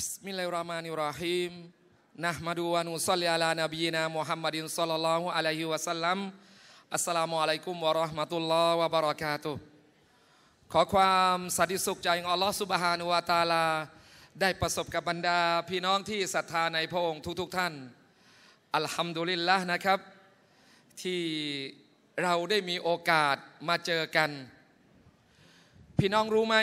บิสมิลลาฮิรเราะห์มานิรเราะฮีมนะฮ์มัดูวะนุศ็อลลิอัลลฮ์นบีนามุฮัมมัดอิน็ัลลัลลอฮุอะลัยฮิวะสัลลัมอัสสลามุอะลัยกุมวะเราะห์มะตุลลอฮ์วะบะเราะกาตุขอความสันติสุขใจของอัลลอฮ์ซุบฮานะฮูวะตะอาลาได้ประสบกับบรรดา พี่น้องที่ศรัทธาในพระองค์ ทุกๆทท่านอัลฮัมดุลิลละห์นะครับ ที่เราได้มีโอกาสมาเจอกัน พี่น้องรู้ไหม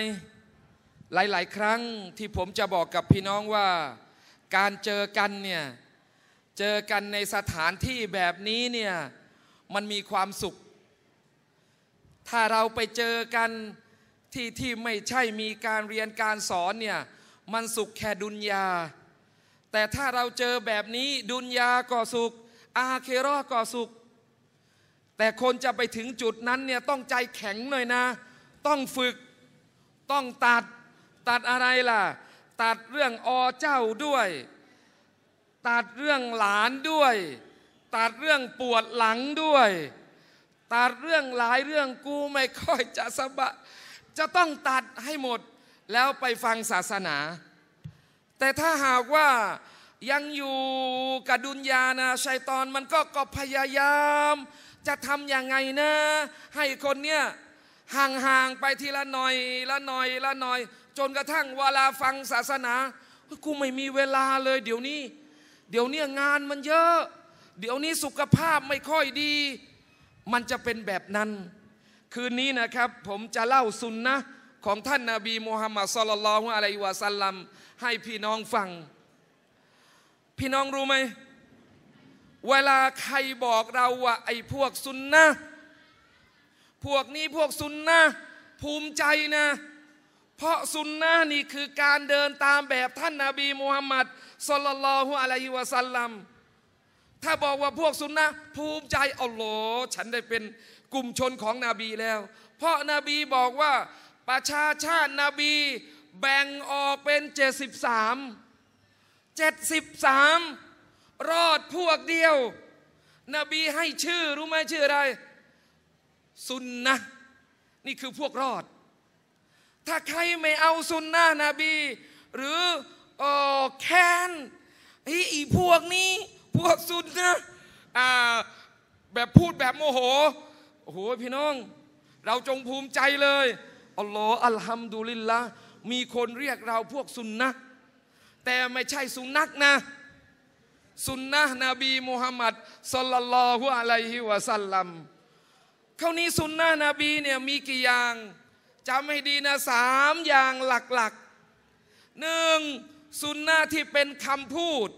หลายๆ ครั้งที่ผมจะบอกกับพี่น้องว่าการเจอกันเนี่ย เจอกันในสถานที่แบบนี้เนี่ยมันมีความสุข ถ้าเราไปเจอกันที่ที่ไม่ใช่มีการเรียนการสอนเนี่ยมันสุขแค่ดุนยา แต่ถ้าเราเจอแบบนี้ดุนยาก็สุข อาเครอก็สุข แต่คนจะไปถึงจุดนั้นเนี่ย ต้องใจแข็งหน่อยนะ ต้องฝึกต้องตัดตัดอะไรล่ะ ตัดเรื่องอเจ้าด้วย ตัดเรื่องหลานด้วย ตัดเรื่องปวดหลังด้วย ตัดเรื่องหลายเรื่องกูไม่ค่อยจะสบะ จะต้องตัดให้หมดแล้วไปฟังศาสนา แต่ถ้าหากว่ายังอยู่กับดุนยานะชัยตอนมันก็ก็พยายาม จะทำยังไงนะ ให้คนเนี้ยห่างๆไปทีละหน่อยละหน่อยละหน่อยจนกระทั่งเวลาฟังศาสนากูไม่มีเวลาเลยเดี๋ยวนี้ เดี๋ยวนี้งานมันเยอะ เดี๋ยวนี้สุขภาพไม่ค่อยดี มันจะเป็นแบบนั้น คืนนี้นะครับ ผมจะเล่าสุนนะของท่านนาบีมูฮัมมัดสลลัลฮุอะลัยวะสัลลัมให้พี่น้องฟัง พี่น้องรู้ไหมเวลาใครบอกเราว่าไอ้พวกสุนนะพวกนี้พวกสุนนะภูมิใจนะเพราะสุนนะนี่คือการเดินตามแบบท่านนาบีมูฮัมมัดสุลลัลฮุอะลัยฮิวะสัลลัมถ้าบอกว่าพวกสุนนะภูมิใจอัลลอฮ์ฉันได้เป็นกลุ่มชนของนบีแล้ว เพราะนาบีบอกว่า ประชาชาตินาบี แบ่งออกเป็น 73 73 รอดพวกเดียว นบีให้ชื่อรู้ไหมชื่ออะไรสุนนะนี่คือพวกรอดถ้าใครไม่เอาสุนนะนบี หรือออแคนอีพวกนี้ พวกสุนนะแบบพูดแบบโมโห โอ้โห พี่น้อง เราจงภูมิใจเลยอัลลอฮ์อัลฮัมดุลิลละมีคนเรียกเราพวกสุนนะแต่ไม่ใช่สุนักนะ สุนนะนบีมูฮัมมัดสลลัลลอฮุอะลัยฮิวะสัลลัม เขานี้สุนนะนบีเนี่ยมีกี่อย่างจำให้ดีนะสามอย่างหลักๆ หนึ่ง สุนนะที่เป็นคำพูด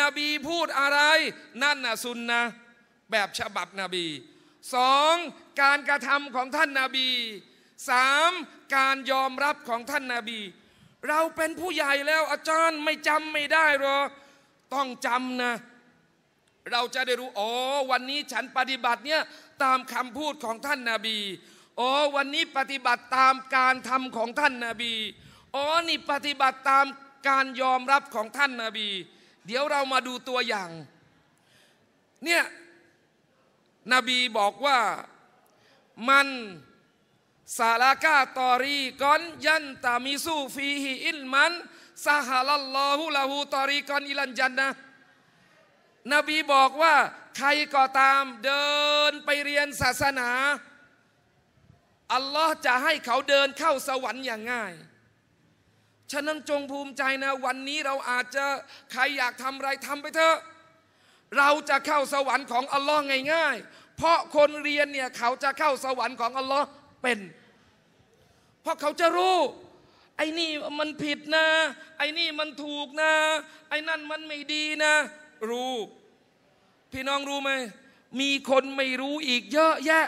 นบีพูดอะไร นั่นนะสุนนะแบบฉบับนบีสอง การกระทำของท่านนาบีสามการยอมรับของท่านนาบี เราเป็นผู้ใหญ่แล้วอาจารย์ไม่จำไม่ได้หรอ ต้องจำนะ เราจะได้รู้อ๋อวันนี้ฉันปฏิบัติเนี่ยตามคำพูดของท่านนาบี อ๋อวันนี้ปฏิบัติตามการทำของท่านนาบี อ๋อนี่ปฏิบัติตามการยอมรับของท่านนาบี เดี๋ยวเรามาดูตัวอย่าง เนี่ยนบีบอกว่ามันสาลากาตอรีกอนยันตามิสูฟีฮีอินมันซาฮาลลลอฮุลาหูตอรีกอนอิลันจันนะนบีบอกว่าใครก็ตามเดินไปเรียนศาสนาอัลลอฮ์จะให้เขาเดินเข้าสวรรค์อย่างง่าย ฉะนั้นจงภูมิใจนะ วันนี้เราอาจจะใครอยากทำไรทำไปเถอะ เราจะเข้าสวรรค์ของอัลลอฮ์ง่ายๆ เพราะคนเรียนเนี่ยเขาจะเข้าสวรรค์ของอัลลอฮ์เป็น เพราะเขาจะรู้ ไอ้นี่มันผิดนะ ไอ้นี่มันถูกนะไอ้นั่นมันไม่ดีนะ รู้พี่น้องรู้ไหมมีคนไม่รู้อีกเยอะแยะ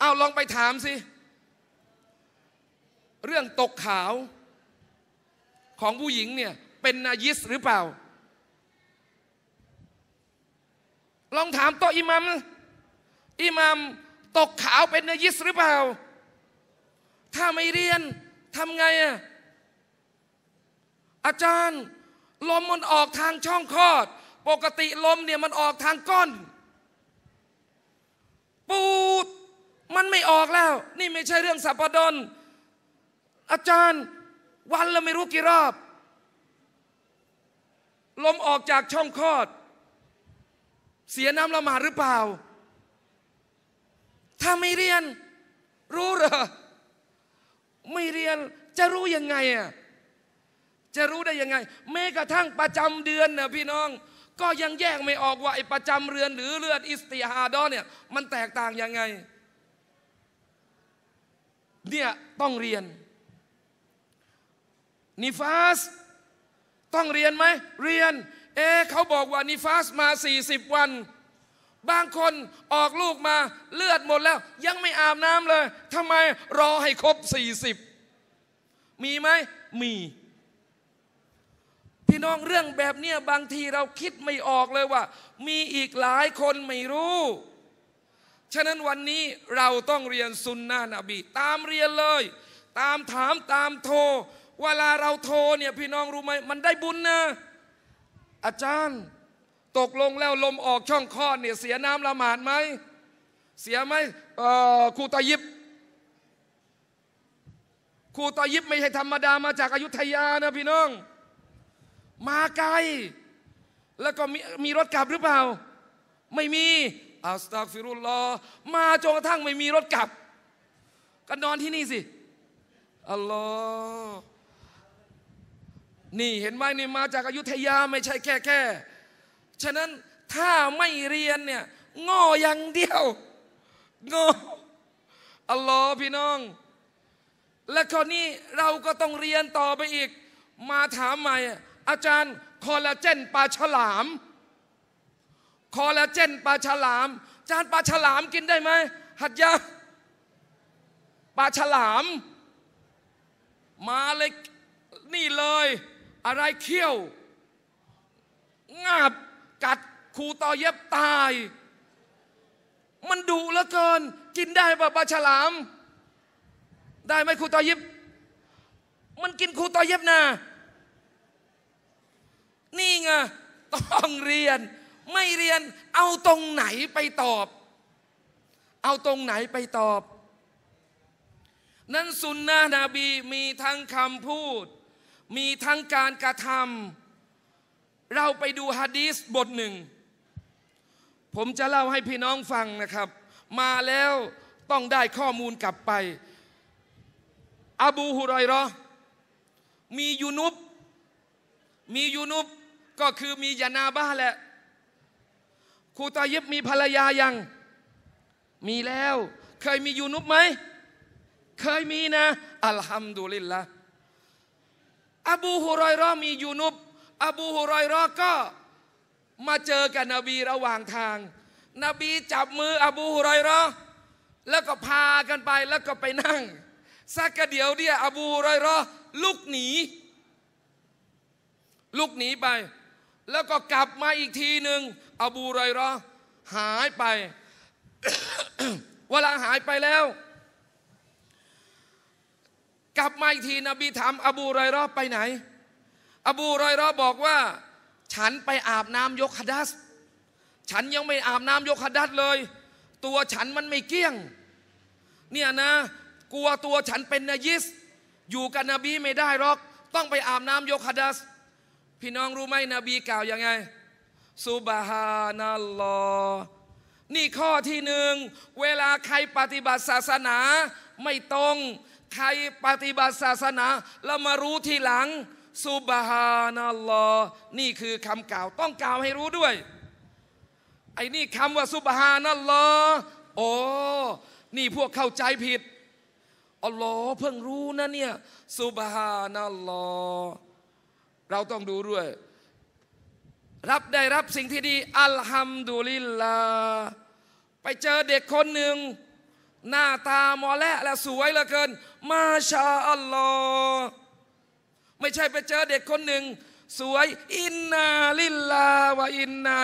เอาลองไปถามสิเรื่องตกขาว ของผู้หญิงเนี่ย เป็นนายิสหรือเปล่า ลองถามโตอิมัมอิมัมตกขาวเป็นนายิสหรือเปล่า ถ้าไม่เรียนทำไงอะอาจารย์ลมมันออกทางช่องคลอด ปกติลมเนี่ยมันออกทางก้นปูด มันไม่ออกแล้ว นี่ไม่ใช่เรื่องสัปดนอาจารย์ วันละไม่รู้กี่รอบ ลมออกจากช่องคลอด เสียน้ำละหมาหรือเปล่า ถ้าไม่เรียนรู้เหรอไม่เรียนจะรู้ยังไงอ่ะจะรู้ได้ยังไงแม้กระทั่งประจำเดือนนะพี่น้อง ก็ยังแยกไม่ออกว่าไอ้ประจำเรือน หรือเลือดอิสติฮาดอเนี่ย มันแตกต่างยังไง เนี่ย ต้องเรียน นิฟาสต้องเรียนไหม เรียน เอ เขาบอกว่านิฟาสมา 40 วันบางคนออกลูกมาเลือดหมดแล้ว ยังไม่อาบน้ำเลยทำไม รอให้ครบ 40 มีไหมมีพี่น้องเรื่องแบบเนี้ยบางทีเราคิดไม่ออกเลยว่า มีอีกหลายคนไม่รู้ ฉะนั้นวันนี้เราต้องเรียนซุนนะนบีตามเรียนเลย ตามถามตามโทรเวลาเราโทรเนี่ยพี่น้องรู้ไหมมันได้บุญนะอาจารย์ตกลงแล้วลมออกช่องคลอดเนี่ยเสียน้ำละหมาดไหมเสียไหมครูตายิบครูตายิบไม่ใช่ธรรมดามาจากอายุทยานะพี่น้องมาไกล แล้วก็มีมี รถกลับหรือเปล่า ไม่มี อัสตักฟิรุลลอมาจนกระทั่งไม่มีรถกลับ ก็นอนที่นี่สิอัลลอฮ์นี่เห็นไหมนี่มาจากอายุทยาไม่ใช่แค่แค่ฉะนั้นถ้าไม่เรียนเนี่ย ง่ออย่างเดียว ง่ออัลลอฮ์พี่น้อง และราวนี้เราก็ต้องเรียนต่อไปอีก มาถามใหม่อาจารย์ คอลลาเจนปลาฉลาม คอลลาเจนปลาฉลาม อาจารย์ปลาฉลามกินได้ไหมหัดยาปลาฉลาม มาเลยนี่เลย อะไรเขี้ยว งาบกัดคูต่อเย็บตาย มันดุเหลือเกิน กินได้ป่ะ ปลาฉลาม ได้ไหมคูต่อเย็บ มันกินคูต่อเย็บนะนี่ไงต้องเรียนไม่เรียนเอาตรงไหนไปตอบ เอาตรงไหนไปตอบ นั้นสุนนะนบีมีทั้งคำพูด มีทั้งการกระทำเราไปดูฮะดีสบทหนึ่ง ผมจะเล่าให้พี่น้องฟังนะครับ มาแล้วต้องได้ข้อมูลกลับไป อบูฮุรอยรอมียูนุบมียูนุบก็คือมียานาบ้าแหละครูตายิบมีภรรยายังมีแล้ว เคยมียูนุบไหมเคยมีนะอัลฮัมดุลิลละอบูฮุรอยรอมียูนุบอบูฮุรอยรอก็มาเจอกับนบีระหว่างทาง นบีจับมืออบูฮุรอยรอแล้วก็พากันไปแล้วก็ไปนั่ง สักกะเดี๋ยวเดียอบูฮุรอยรอลุกหนี ลุกหนีไปแล้วก็กลับมาอีกทีหนึ่งอบูไรรอหายไป เวลาหายไปแล้ว กลับมาอีกทีนบีถาม อบูไรรอไปไหน อบูไรรอบอกว่า ฉันไปอาบน้ำยกฮัดัสฉันยังไม่อาบน้ำยกฮัดัสเลย ตัวฉันมันไม่เกี้ยงเนี่ยนะ กลัวตัวฉันเป็นนายิส อยู่กับนบีไม่ได้หรอก ต้องไปอาบน้ำยกฮัดัสพี่น้องรู้ไหมนบีกล่าวยังไงสุบฮานัลลอฮ์นี่ข้อที่หนึ่งเวลาใครปฏิบัติศาสนา ไม่ตรงใครปฏิบัติศาสนา แล้วมารู้ทีหลังสุบฮานัลลอฮ์นี่คือคำกล่าวต้องกล่าวให้รู้ด้วยไอ้นี่คำว่าสุบฮานัลลอฮ์โอ้ นี่พวกเข้าใจผิดอัลลอฮ์เพิ่งรู้นะเนี่ยสุบฮานัลลอฮ์เราต้องดูด้วย รับได้รับสิ่งที่ดี อัลฮัมดุลิลลาไปเจอเด็กคนหนึ่ง หน้าตามอและและสวยเหลือเกิน มาชาอัลลอฮ์ไม่ใช่ไปเจอเด็กคนหนึ่ง สวยอินนาลิลลาวะอินนา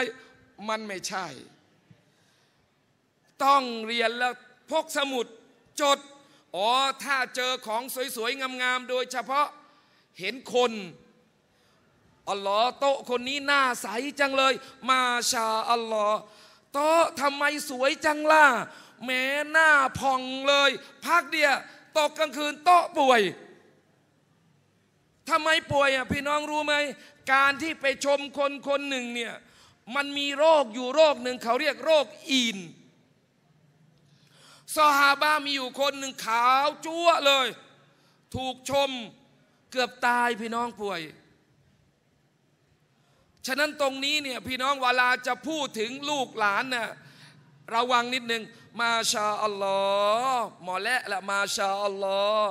มันไม่ใช่ ต้องเรียนแล้วพกสมุดจด อ๋อ ถ้าเจอของสวยๆงามๆโดยเฉพาะเห็นคนอัลลอฮ์โต๊ะคนนี้หน้าใสจังเลย มาชาอัลลอฮ์โต๊ะทำไมสวยจังล่ะ แม้หน้าพองเลย พักเดียวตกกลางคืนโต๊ะป่วยทำไมป่วยอ่ะพี่น้องรู้ไหม การที่ไปชมคนคนหนึ่งเนี่ยมันมีโรคอยู่โรคหนึ่ง เขาเรียกโรคอีนซอฮาบามีอยู่คนหนึ่งขาว จั้วเลย ถูกชมเกือบตายพี่น้องป่วยฉะนั้นตรงนี้เนี่ยพี่น้องเวลาจะพูดถึงลูกหลานน่ะระวังนิดนึงมาชาอัลลอฮ์มอและละมาชาอัลลอฮ์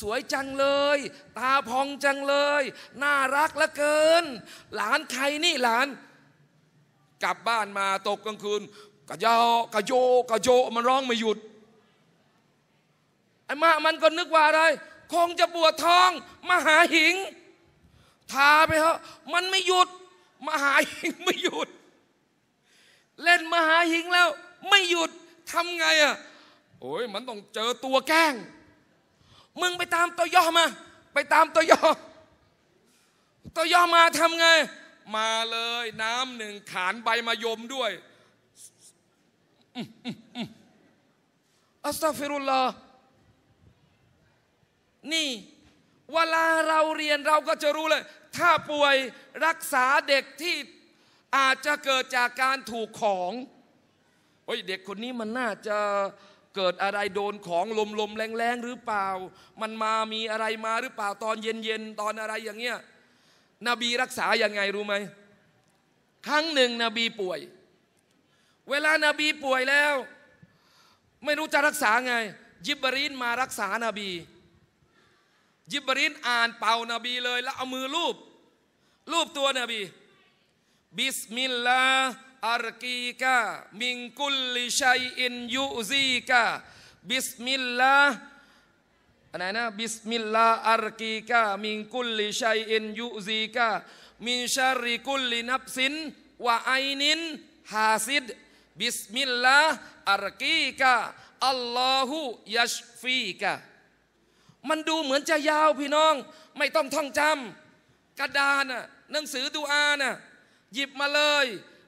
สวยจังเลย ตาพองจังเลย น่ารักเหลือเกิน หลานใครนี่หลาน กลับบ้านมาตกกลางคืนกะยากะโยกะโยมันร้องไม่หยุด ไอ้มามันก็นึกว่าอะไรคงจะปวดท้อง มาหาหิง ทาไปเถอะมันไม่หยุดมหาหิงไม่หยุด เล่นมหาหิงแล้ว ไม่หยุดทำไงอ่ะโอ้ยมันต้องเจอตัวแกล้ง มึงไปตามตัวยอมา ไปตามตัวยอตัวยอมาทำไง มาเลย น้ำหนึ่งขานใบมายมด้วยอัสตาฟิรุลลอนี่เวลาเราเรียนเราก็จะรู้เลยถ้าป่วยรักษาเด็กที่อาจจะเกิดจากการถูกของโอ้ยเด็กคนนี้มันน่าจะเกิดอะไรโดนของลมลมแรงแรงหรือเปล่า มันมามีอะไรมาหรือเปล่าตอนเย็นเย็นตอนอะไรอย่างเงี้ย นบีรักษาอย่างไงรู้ไหม ครั้งหนึ่งนบีป่วย เวลานาบีป่วยแล้ว ไม่รู้จะรักษาไง ยิบรีนมารักษานาบียิบรินอ่านเป่านาบีเลยแล้วเอามือรูปรูปตัวนบีบิสมิลลาอารกีกามิงกุลลิชัยอินยูซีกาบิสมิลลาอะไรนะบิสมิลลาอารกีกามิงกุลลิชัยอินยูซีกามินชาริกุลลินับสินวะไอนินฮาซิดบิสมิลลาอารกีกาอัลลอฮุยัชฟีกามันดูเหมือนจะยาวพี่น้อง ไม่ต้องท่องจำกระดานน่ะหนังสือดูอาน่ะหยิบมาเลย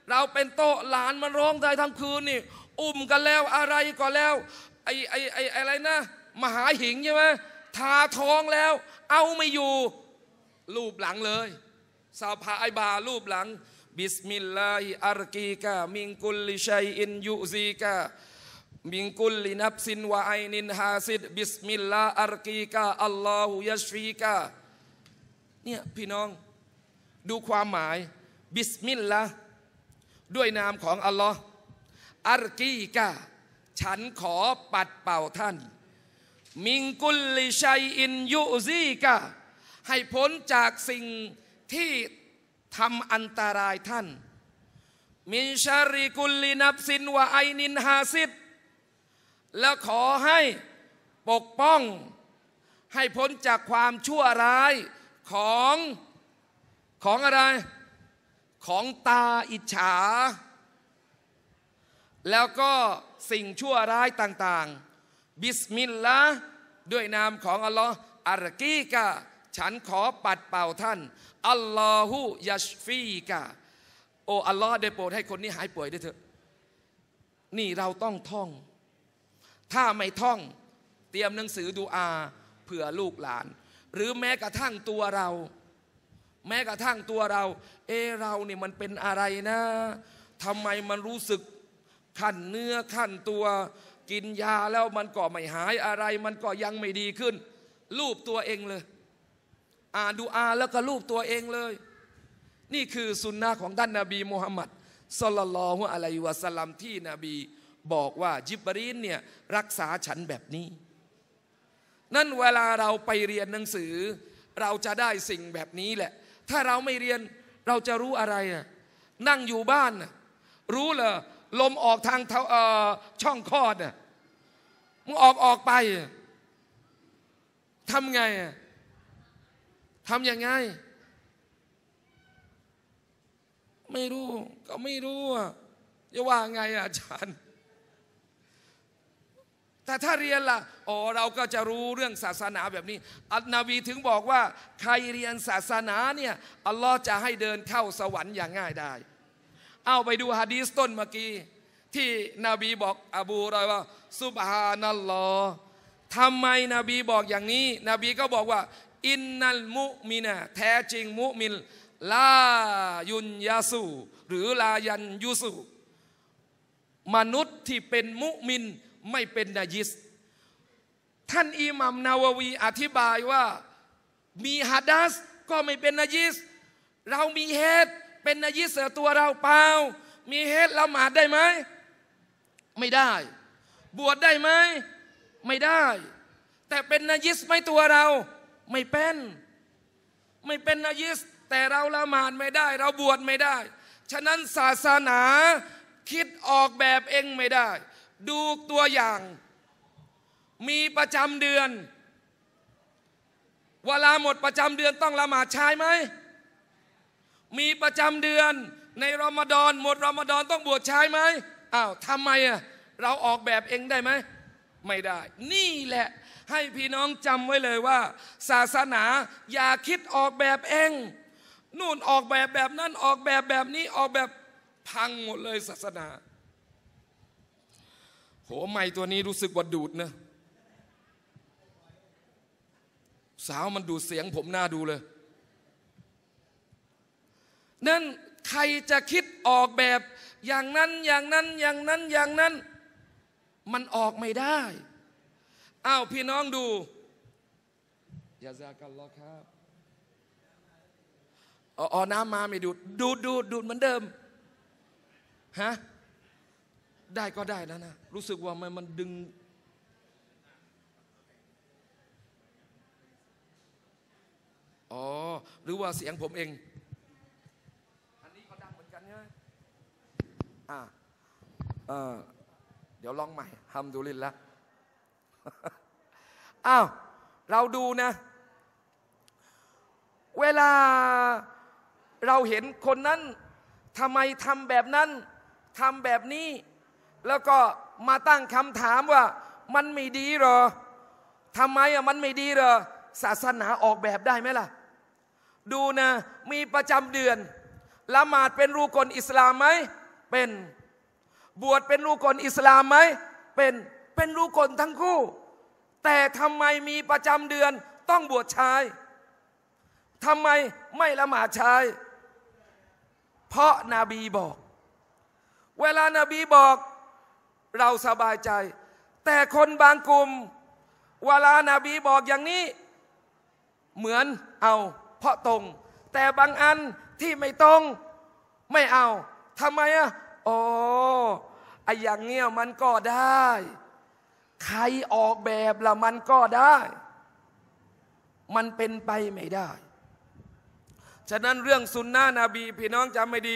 เราเป็นโต๊ะหลานมันร้องได้ทั้งคืนนี่อุ้มกันแล้วอะไรก็แล้วไอ้ไอ้ไอ้อะไรนะ มหาหิงใช่ไหมทาท้องแล้ว เอาไม่อยู่รูปหลังเลยสาวพาไอบารูปหลัง บิสมิลลาฮิอัลกีกามิงกุลลิชัยอินยุซีกามิงกุลลินับซินวะไอนินฮาซิดบิสมิลลาอัลกีกาอัลลอฮุยาชีกาเนี่ยพี่น้อง ดูความหมายบิสมิลลาด้วยนามของอัลลอฮ์อัลกีกาฉันขอปัดเป่าท่าน มิงกุลลิชัยอินยูซีกาให้พ้นจากสิ่งที่ทำอันตรายท่านมินชาริกุลลินับซินวะไอนินฮาซิดและขอให้ปกป้อง ให้พ้นจากความชั่วร้ายของของอะไร ของตาอิจฉา แล้วก็สิ่งชั่วร้ายต่างๆ บิสมิลลาห์ด้วยนามของ อัลลอฮ์อารกีกะฉันขอปัดเป่าท่าน อัลลอฮุยัชฟีกะโอ้อัลลอฮ์ได้โปรดให้คนนี้หายป่วยได้เถอะ นี่เราต้องท่องถ้าไม่ท่องเตรียมหนังสือดูอาเผื่อลูกหลาน หรือแม้กระทั่งตัวเรา แม้กระทั่งตัวเรา เอเราเนี่ยมันเป็นอะไรนะทำไมมันรู้สึกขั้นเนื้อขั้นตัวกินยาแล้วมันก็ไม่หายอะไร มันก็ยังไม่ดีขึ้นรูปตัวเองเลยอ่านดูอาแล้วก็รูปตัวเองเลย นี่คือสุนนะของท่านนาบีมูฮัมมัดสลลัลฮุอะลัยวะสลัมที่นบีบอกว่าจิบรีนเนี่ยรักษาฉันแบบนี้ นั่นเวลาเราไปเรียนหนังสือ เราจะได้สิ่งแบบนี้แหละ ถ้าเราไม่เรียนเราจะรู้อะไร นั่งอยู่บ้าน รู้เหรอลมออกทางช่องคลอดมึงออกออกไปทำไงทำยังไง ไม่รู้ก็ไม่รู้จะว่าไงอาจารย์แต่ถ้าเรียนละ่ะ อ๋อเราก็จะรู้เรื่องศาสนาแบบนี้ อัลนาบีถึงบอกว่าใครเรียนศาสนาเนี่ย อัลลอฮ์จะให้เดินเข้าสวรรค์อย่างง่ายได้ เอาไปดูฮะดีสต้นเมื่อกี้ที่นบีบอกอบูรอยว่าซุบฮานัลลอฮ์ทำไมนบีบอกอย่างนี้นบีก็บอกว่าอินนัลมุมินะแท้จริงมุมินลายุนยาสู หรือลายันยุสูมนุษย์ที่เป็นมุมินไม่เป็นนายิส ท่านอิหมัมนาววี อธิบายว่ามีฮัดัสก็ไม่เป็นนายิส เรามีเฮดเป็นนายิสเสือตัวเราเปล่า มีเฮดละหมาดได้ไหมไม่ได้ บวชได้ไหม ไม่ได้ แต่เป็นนายิสไม่ตัวเราไม่เป็นไม่เป็นนายิส แต่เราละหมาดไม่ได้ เราบวชไม่ได้ ฉะนั้นศาสนาคิดออกแบบเองไม่ได้ดูตัวอย่าง มีประจำเดือน เวลาหมดประจำเดือนต้องละหมาดชายไหม มีประจำเดือนในรอมฎอนหมดรอมฎอนต้องบวชชายไหมอ้าวทำไมอ่ะเราออกแบบเองได้ไหม ไม่ได้ นี่แหละให้พี่น้องจำไว้เลยว่า ศาสนาอย่าคิดออกแบบเองนู่นออกแบบแบบนั้นออกแบบแบบนี้ออกแบบพังหมดเลยศาสนาโหไม่ตัวนี้รู้สึกว่า ดูดนะ สาวมันดูดเสียงผมหน้าดูเลยนั่นใครจะคิดออกแบบอย่างนั้นอย่างนั้น อย่างนั้น อย่างนั้น มันออกไม่ได้อ้าวพี่น้องดูอย่าซากันหรอกครับอ๋อน้ำมาไม่ดูด ดูดดูดดูดเหมือนเดิมฮะได้ก็ได้แล้วนะ รู้สึกว่ามันมันดึง อ๋อ หรือว่าเสียงผมเอง อันนี้ก็ดังเหมือนกันใช่ไหมอ่าเออเดี๋ยวลองใหม่ทำดูลินละอ้าว เราดูนะ เวลาเราเห็นคนนั้นทำไมทำแบบนั้นทำแบบนี้แล้วก็มาตั้งคำถามว่ามันไม่ดีหรอ ทำไมอ่ะมันไม่ดีหรอ ศาสนาออกแบบได้ไหมล่ะ ดูนะมีประจำเดือน ละหมาดเป็นรูกลอิสลามไหม เป็นบวชเป็นรูกลอิสลามไหม เป็นเป็นรูกลทั้งคู่ แต่ทำไมมีประจำเดือนต้องบวชชายทำไมไม่ละหมาดชายเพราะนาบีบอก เวลานาบีบอกเราสบายใจ แต่คนบางกลุ่มเวลานาบีบอกอย่างนี้ เหมือนเอาเพราะตรง แต่บางอันที่ไม่ตรงไม่เอาทำไมอ่ะอ๋อไออย่างเงี้ยมันก็ได้ ใครออกแบบละมันก็ได้ มันเป็นไปไม่ได้ ฉะนั้นเรื่องสุนนะนบี พี่น้องจำไม่ดี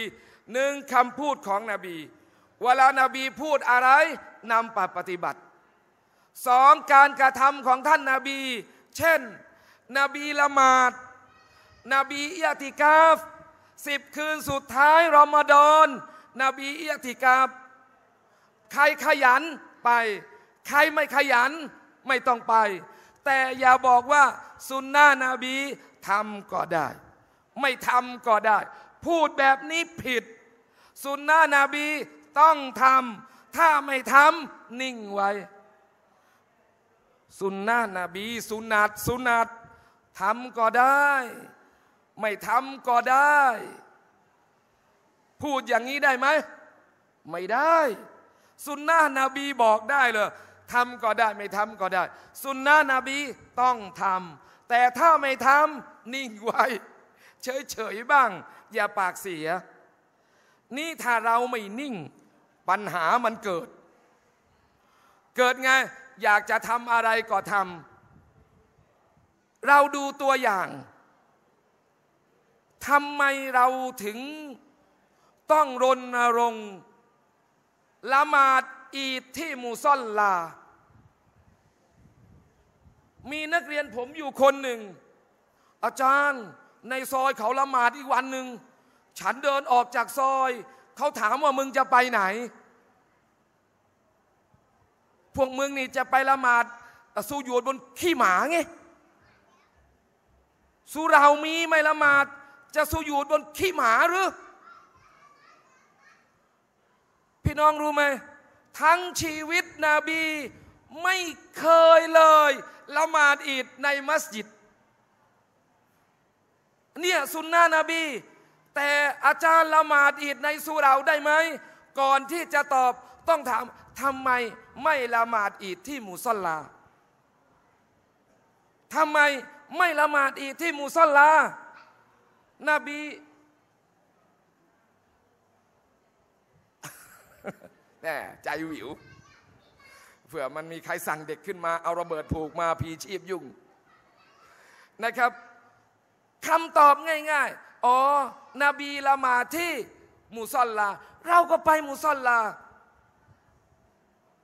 หนึ่งคำพูดของนบีเวลานาบีพูดอะไร นำปปฏิบัติ สองการกระทำของท่านนาบี เช่นนบีละหมาดนบีอิยติกาฟสิบคืนสุดท้ายรอมฎอนนบีอิยติกาฟใครขยันไป ใครไม่ขยันไม่ต้องไป แต่อย่าบอกว่าสุนนะนบีทำก็ได้ ไม่ทำก็ได้ พูดแบบนี้ผิดสุนนะนบีต้องทำ ถ้าไม่ทำนิ่งไว้สุนนะนบีสุนัตสุนัตทำก็ได้ ไม่ทำก็ได้ พูดอย่างนี้ได้ไหม ไม่ได้ สุนนะนบีบอกได้เลยทำก็ได้ไม่ทำก็ได้ สุนนะนบีต้องทำ แต่ถ้าไม่ทำนิ่งไว้ เฉยๆบ้าง อย่าปากเสีย นี่ถ้าเราไม่นิ่งปัญหามันเกิด เกิดไง อยากจะทำอะไรก็ทำ เราดูตัวอย่าง ทำไมเราถึงต้องรณรงค์ละหมาดอีดที่มูซ่อนลา มีนักเรียนผมอยู่คนหนึ่ง อาจารย์ในซอยเขาละหมาดอีกวันหนึ่ง ฉันเดินออกจากซอย เขาถามว่ามึงจะไปไหนวกมึงนี่จะไปละหมาดแต่สู้อยู่บนขี้หมาไงสู้เรามีไม่ละหมาด จะสู้อยู่บนขี้หมาหรือ พี่น้องรู้ไหมทั้งชีวิตนบีไม่เคยเลย ละหมาดอีดในมัสยิดเนี่ยสุนนะนบี แต่อาจารย์ละหมาดอีดในสุเราได้ไหม ก่อนที่จะตอบต้องถามทำไมไม่ละหมาดอีดที่มูซอลลาทำไมไม่ละหมาดอีดที่มูซอลลานบีแน่ใจวิว เผื่อมันมีใครสั่งเด็กขึ้นมา เอาระเบิดผูกมาผีชีพยุ่งนะครับ คำตอบง่ายๆ อ๋อ นบีละมาที่มูซอลลา เราก็ไปมูซอลลา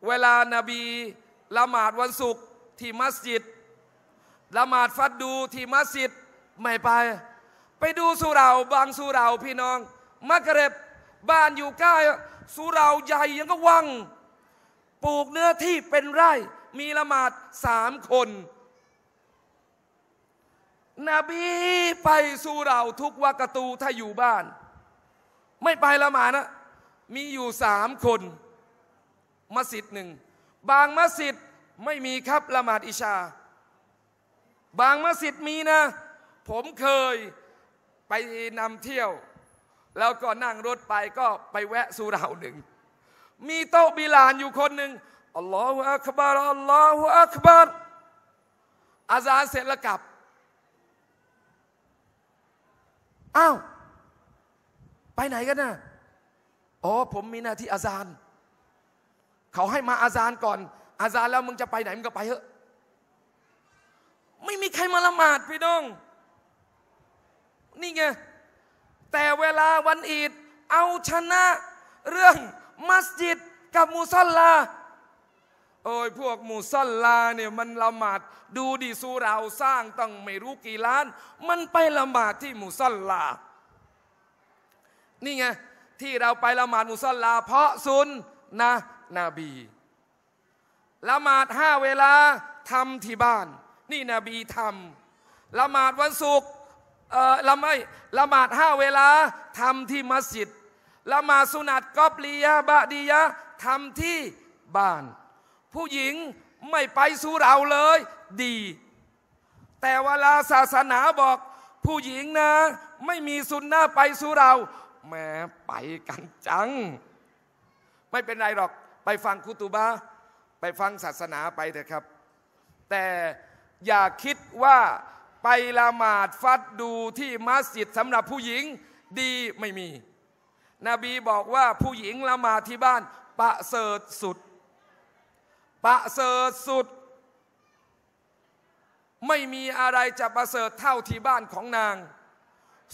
เวลานาบีละหมาดวันศุกร์ที่มัสยิดละหมาดฟัดดูที่มัสยิดไม่ไป ไปดูสุราบางสุราพี่น้องมักเร็บบ้านอยู่ใกล้สุราใหญ่ยังก็วังปลูกเนื้อที่เป็นไร่ มีละหมาดสามคนนบีไปสุราทุกวักตูถ้าอยู่บ้าน ไม่ไปละหมาดนะ มีอยู่สามคนมัสยิดหนึ่ง บางมัสยิดไม่มีครับละหมาดอิชา บางมัสยิดมีนะ ผมเคยไปนำเที่ยว แล้วก็นั่งรถไปก็ไปแวะสุราหนึ่ง มีโต๊ะบิลานอยู่คนหนึ่งอัลลอฮฺอักบารอัลลอฮฺอักบารอาซาเสร็จแล้วกลับ อ้าวไปไหนกันนะอ๋อผมมีหน้าที่อาซานเขาให้มาอาซานก่อน อาซานแล้ว มึงจะไปไหนมึงก็ไปเถอะไม่มีใครมาละหมาดพี่น้องนี่ไง แต่เวลาวันอีดเอาชนะ เรื่องมัสยิดกับมูซัลลาโอ้ยพวกมูซัลลา เนี่ยมันละหมาด ดูดีสูเราสร้างตั้งไม่รู้กี่ล้าน มันไปละหมาดที่มูซัลลา นี่ไงที่เราไปละหมาดมูซัลลา เพราะซุนนะนบี ละหมาดห้าเวลาทำที่บ้าน นี่นบีทำละหมาดวันศุกร์เออละไม่ละหมาดห้าเวลาทำที่มัสยิดละหมาดสุนัตกอบลียะบะดียะทำที่บ้าน ผู้หญิงไม่ไปสู่เราเลย ดี แต่เวลาศาสนาบอก ผู้หญิงนะไม่มีสุนนะไปสู่เรา แม้ไปกันจัง ไม่เป็นไรหรอกไปฟังคุตุบะไปฟังศาสนาไปเถอะครับ แต่อย่าคิดว่าไปละหมาดฟัดดูที่มัสยิดสำหรับผู้หญิงดีไม่มีนบีบอกว่าผู้หญิงละหมาดที่บ้านปะเสริฐสุดปะเสริฐสุด ไม่มีอะไรจะประเสริฐเท่าที่บ้านของนาง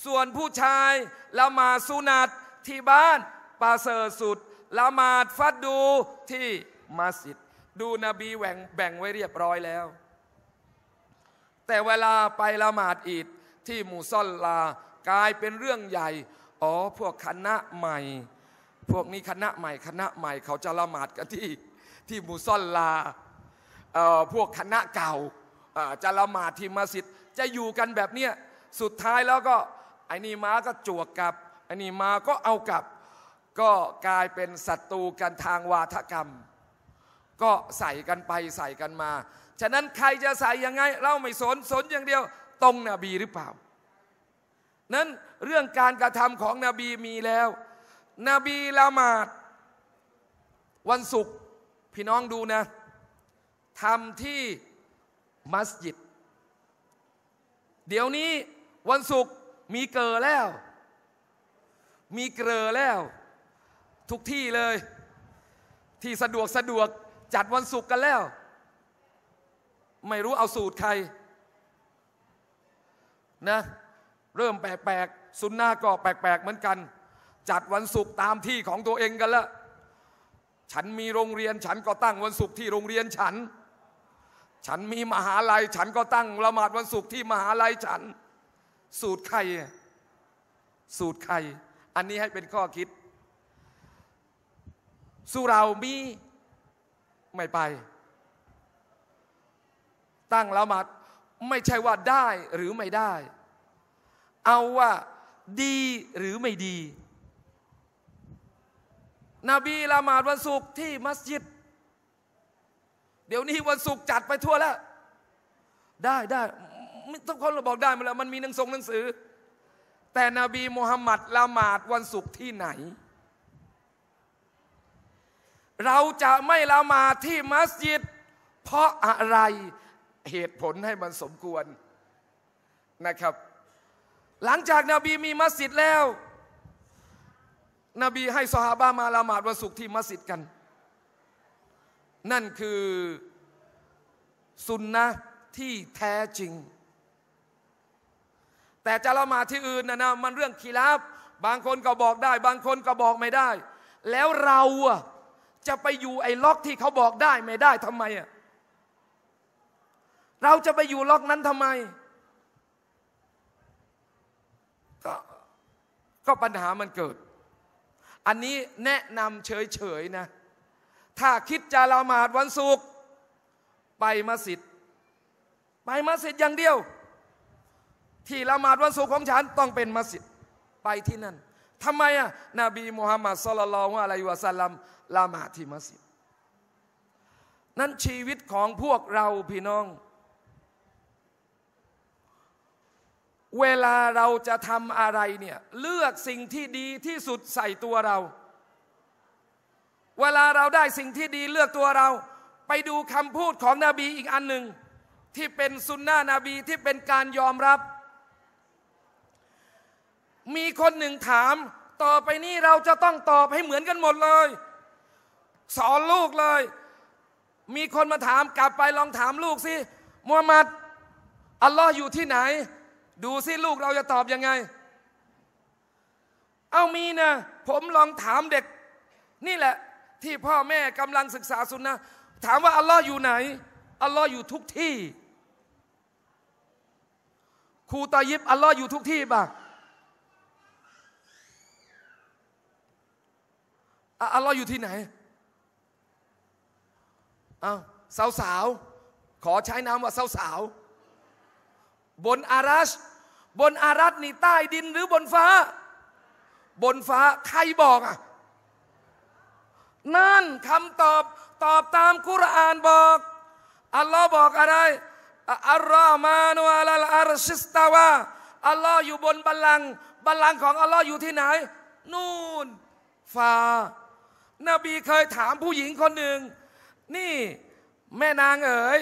ส่วนผู้ชายละหมาดสุนัตที่บ้านปะเสริฐสุดละหมาดฟัดดูที่มัสยิดดูนบีแบ่งแบ่งไว้เรียบร้อยแล้ว แต่เวลาไปละหมาดอีดที่มูซอลลากลายเป็นเรื่องใหญ่อ๋อพวกคณะใหม่ พวกนี้คณะใหม่คณะใหม่ เขาจะละหมาดกันที่ ที่มูซอลลาพวกคณะเก่าจะละหมาดที่มัสยิดจะอยู่กันแบบเนี้ยสุดท้ายแล้วก็ไอ้นี่มาก็จวกกับ ไอ้นี่มาก็เอากับก็กลายเป็นศัตรูกันทางวาทกรรม ก็ใส่กันไปใส่กันมา ฉะนั้นใครจะใส่ยังไง เราไม่สน สนอย่างเดียว ตรงนบีหรือเปล่านั้นเรื่องการกระทำของนบีมีแล้วนบีละหมาดวันศุกร์พี่น้องดูนะทำที่มัสยิดเดี๋ยวนี้วันศุกร์มีเกลอแล้ว มีเกลอแล้วทุกที่เลย ที่สะดวกสะดวกจัดวันศุกร์กันแล้ว ไม่รู้เอาสูตรใครนะเริ่มแปลกๆซุนนาก็แปลกๆเหมือนกัน จัดวันศุกร์ตามที่ของตัวเองกันละฉันมีโรงเรียนฉันก็ตั้งวันศุกร์ที่โรงเรียนฉัน ฉันมีมหาลัยฉันก็ตั้งละหมาดวันศุกร์ที่มหาลัยฉัน สูตรใครสูตรใคร อันนี้ให้เป็นข้อคิดสุรามีไม่ไป ตั้งละหมาดไม่ใช่ว่าได้หรือไม่ได้ เอาว่าดีหรือไม่ดีนบีละหมาดวันศุกร์ที่มัสยิดเดี๋ยวนี้วันศุกร์จัดไปทั่วแล้ว ได้ได้ทุกคนเราบอกได้มาแล้วมันมีหนังสงหนังสือ แต่นบีมูฮัมมัดละหมาดวันศุกร์ที่ไหนเราจะไม่ละหมาดที่มัสยิด เพราะอะไรเหตุผลให้มันสมควรนะครับ หลังจากนาบีมีมัสยิดแล้วนบีให้สหาบามาละหมาดวันศุกร์ที่มัสยิดกัน นั่นคือสุนนะที่แท้จริง แต่จะละหมาดที่อื่นนะนะมันเรื่องคีรับบางคนก็บอกได้ บางคนก็บอกไม่ได้ แล้วเราอะจะไปอยู่ไอ้ล็อกที่เขาบอกได้ไม่ได้ทำไมอ่ะเราจะไปอยู่ล็อกนั้นทำไมก็ก็ปัญหามันเกิด อันนี้แนะนำเฉยๆนะ ถ้าคิดจะละหมาดวันศุกร์ไปมัสยิดไปมัสยิดอย่างเดียว ที่ละหมาดวันศุกร์ของฉันต้องเป็นมัสยิดไปที่นั่นทำไมอ่ะนบีมุฮัมมัดสลลัลวุอะลัยวะสัลลัมละหมาดที่มัสยิดนั้นชีวิตของพวกเราพี่น้อง เวลาเราจะทำอะไรเนี่ยเลือกสิ่งที่ดีที่สุดใส่ตัวเรา เวลาเราได้สิ่งที่ดีเลือกตัวเรา ไปดูคำพูดของนบีอีกอันหนึ่งที่เป็นสุนนะนบีที่เป็นการยอมรับมีคนหนึ่งถาม ต่อไปนี้เราจะต้องตอบให้เหมือนกันหมดเลย สอนลูกเลย มีคนมาถาม กลับไปลองถามลูกสิมูฮัมหมัดอัลลอฮ์อยู่ที่ไหน ดูสิลูกเราจะตอบยังไง เอามีนะผมลองถามเด็ก นี่แหละ ที่พ่อแม่กำลังศึกษาสุนนะถามว่าอัลลอฮ์อยู่ไหน อัลลอฮ์อยู่ทุกที่ครูตายิบอัลลอฮ์อยู่ทุกที่บ่ะอัลลอฮ์อยู่ที่ไหนเอาสาวสาว ขอใช้น้ำว่าสาวสาว บนอารัชบนอารัชนี่ใต้ดินหรือบนฟ้า บนฟ้า ใครบอกอ่ะนั่นคำตอบตอบตามคุรานบอกอัลลอฮ์บอกอะไร อัลลอฮ์มานุอัลลอฮ์ชิสตาวาอัลลอฮ์อยู่บนบัลลังก์บัลลังก์ของอัลลอฮ์อยู่ที่ไหน นู่นฟ้านบีเคยถามผู้หญิงคนหนึ่งนี่แม่นางเอ๋ย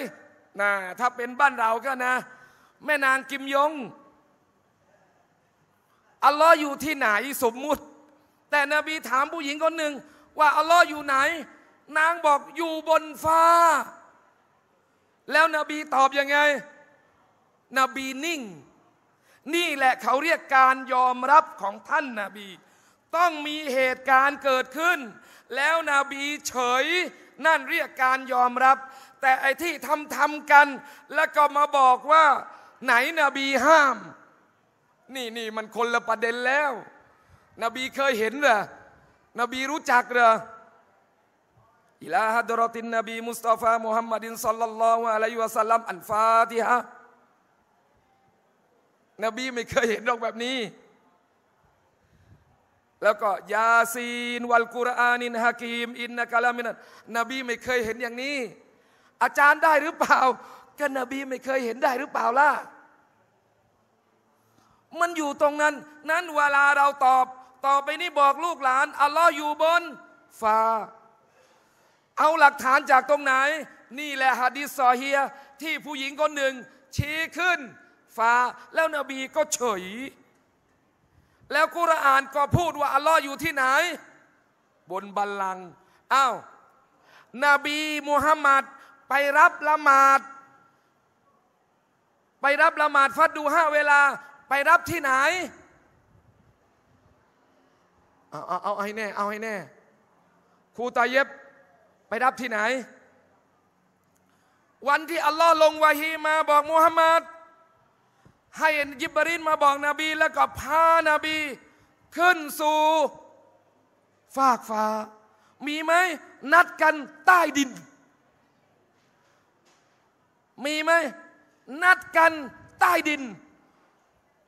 นะถ้าเป็นบ้านเราก็นะ แม่นางกิมยงอัลลอฮ์อยู่ที่ไหนสมมุติ แต่นบีถามผู้หญิงคนหนึ่ง ว่าอัลลอฮ์อยู่ไหน นางบอกอยู่บนฟ้า แล้วนบีตอบยังไง นบีนิ่ง นี่แหละเขาเรียกการยอมรับของท่านนาบี ต้องมีเหตุการณ์เกิดขึ้นแล้วนบีเฉยนั่นเรียกการยอมรับ แต่ไอ้ที่ทำทำกัน แล้วก็มาบอกว่า ไหนนบีห้าม นี่นี่มันคนละประเด็นแล้วนบีเคยเห็นเหรอนบีรู้จักเหรออิลาฮัดรตินนบีมุสตาฟามุฮัมมัดินสัลลัลลอฮุอะลัยฮิวะสัลลัมอันฟาติฮะนบีไม่เคยเห็นหรอกแบบนี้แล้วก็ยาซีนวัลกุรอานินฮากีม อินนะกาลามินันนบีไม่เคยเห็นอย่างนี้ อาจารย์ได้หรือเปล่า ก็นบีไม่เคยเห็นได้หรือเปล่าล่ะ มันอยู่ตรงนั้น นั้นเวลาเราตอบ ต่อไปนี้บอกลูกหลานอัลลอฮ์อยู่บนฟ้า เอาหลักฐานจากตรงไหน นี่แหละฮะดิษซอเฮีย ที่ผู้หญิงคนหนึ่ง ชี้ขึ้น ฟ้าแล้วนบีก็เฉยแล้วกุรอานก็พูดว่าอัลลอฮ์อยู่ที่ไหน บนบัลลังก์อ้าวนบีมุฮัมมัด ไปรับละหมาด ไปรับละหมาดฟัดดูห้าเวลา ไปรับที่ไหนเอาเอาเอาให้แน่ เอาให้แน่ครูตาเย็บ ไปรับที่ไหน วันที่อัลลอฮ์ลงวาฮีมาบอกมุฮัมมัดให้ยิบรินมาบอกนบีแล้วก็พานบี ขึ้นสู่ฟากฟ้า มีไหมนัดกันใต้ดิน มีไหมนัดกันใต้ดิน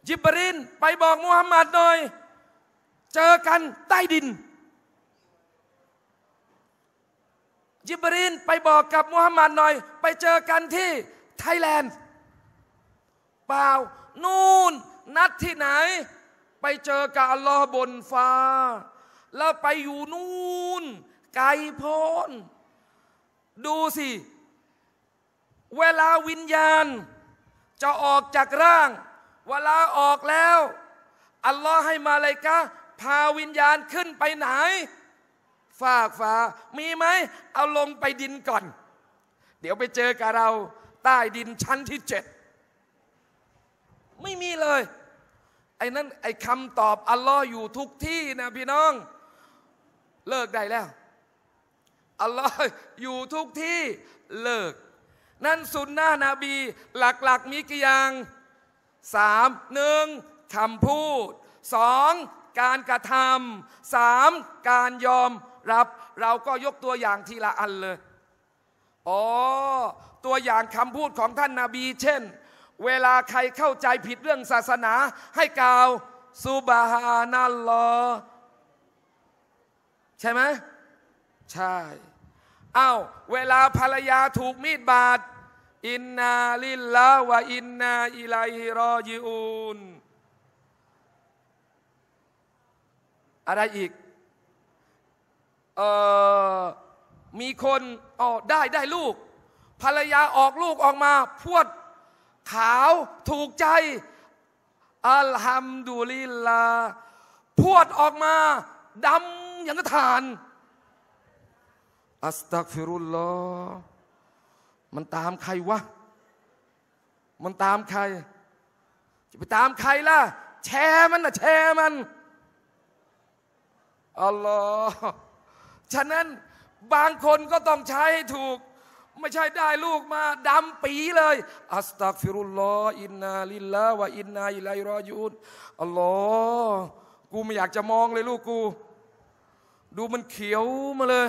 ยิบรินไปบอกมุฮัมมัดหน่อย เจอกันใต้ดินยิบรินไปบอกกับมุฮัมมัดหน่อย ไปเจอกันที่ไทยแลนด์เปล่า นู่นนัดที่ไหน ไปเจอกับอัลลอฮ์บนฟ้า แล้วไปอยู่นู่น ไกลพ้น ดูสิ เวลาวิญญาณ จะออกจากร่าง เวลาออกแล้ว อัลลอฮ์ให้มาเลยกะพาวิญญาณขึ้นไปไหน ฝากฟ้า มีไหม เอาลงไปดินก่อน เดี๋ยวไปเจอกับเรา ใต้ดินชั้นที่เจ็ดไม่มีเลยไอ้นั้นไอ้คำตอบอัลลอฮ์อยู่ทุกที่นะพี่น้อง เลิกได้แล้วอัลลอฮ์อยู่ทุกที่เลิก นั่นสุนนะนบี หลัก ๆ มีกี่อย่างสามหนึ่งคำพูดสองการกระทำสามการยอมรับเราก็ยกตัวอย่างทีละอันเลย อ๋อตัวอย่างคำพูดของท่านนาบีเช่นเวลาใครเข้าใจผิดเรื่องศาสนาให้กล่าวซูบฮานัลลอใช่ไหมใช่อา้าวเวลาภรรยาถูกมีดบาดอินนาลิลลาวะอินนาอิลัยฮิรอจิอูน อะไรอีก เออมีคนอ๋อได้ได้ลูกภรรยาออกลูกออกมาพวดขาวถูกใจอัลฮัมดุลิลลาพวดออกมาดำอย่างกระฐานอัสตักฟิรุลลอมันตามใครวะมันตามใคร จะไปตามใครล่ะ แชร์มันนะแชร์มันอัลลอฮ์ฉะนั้นบางคนก็ต้องใช้ถูกไม่ใช่ได้ลูกมาดำปีเลย อัสตักฟิรุลลออินนา ลิลลาวะอินนาอิลัยรอยูนอัลลอฮ์กูไม่อยากจะมองเลยลูกกู ดูมันเขียวมาเลย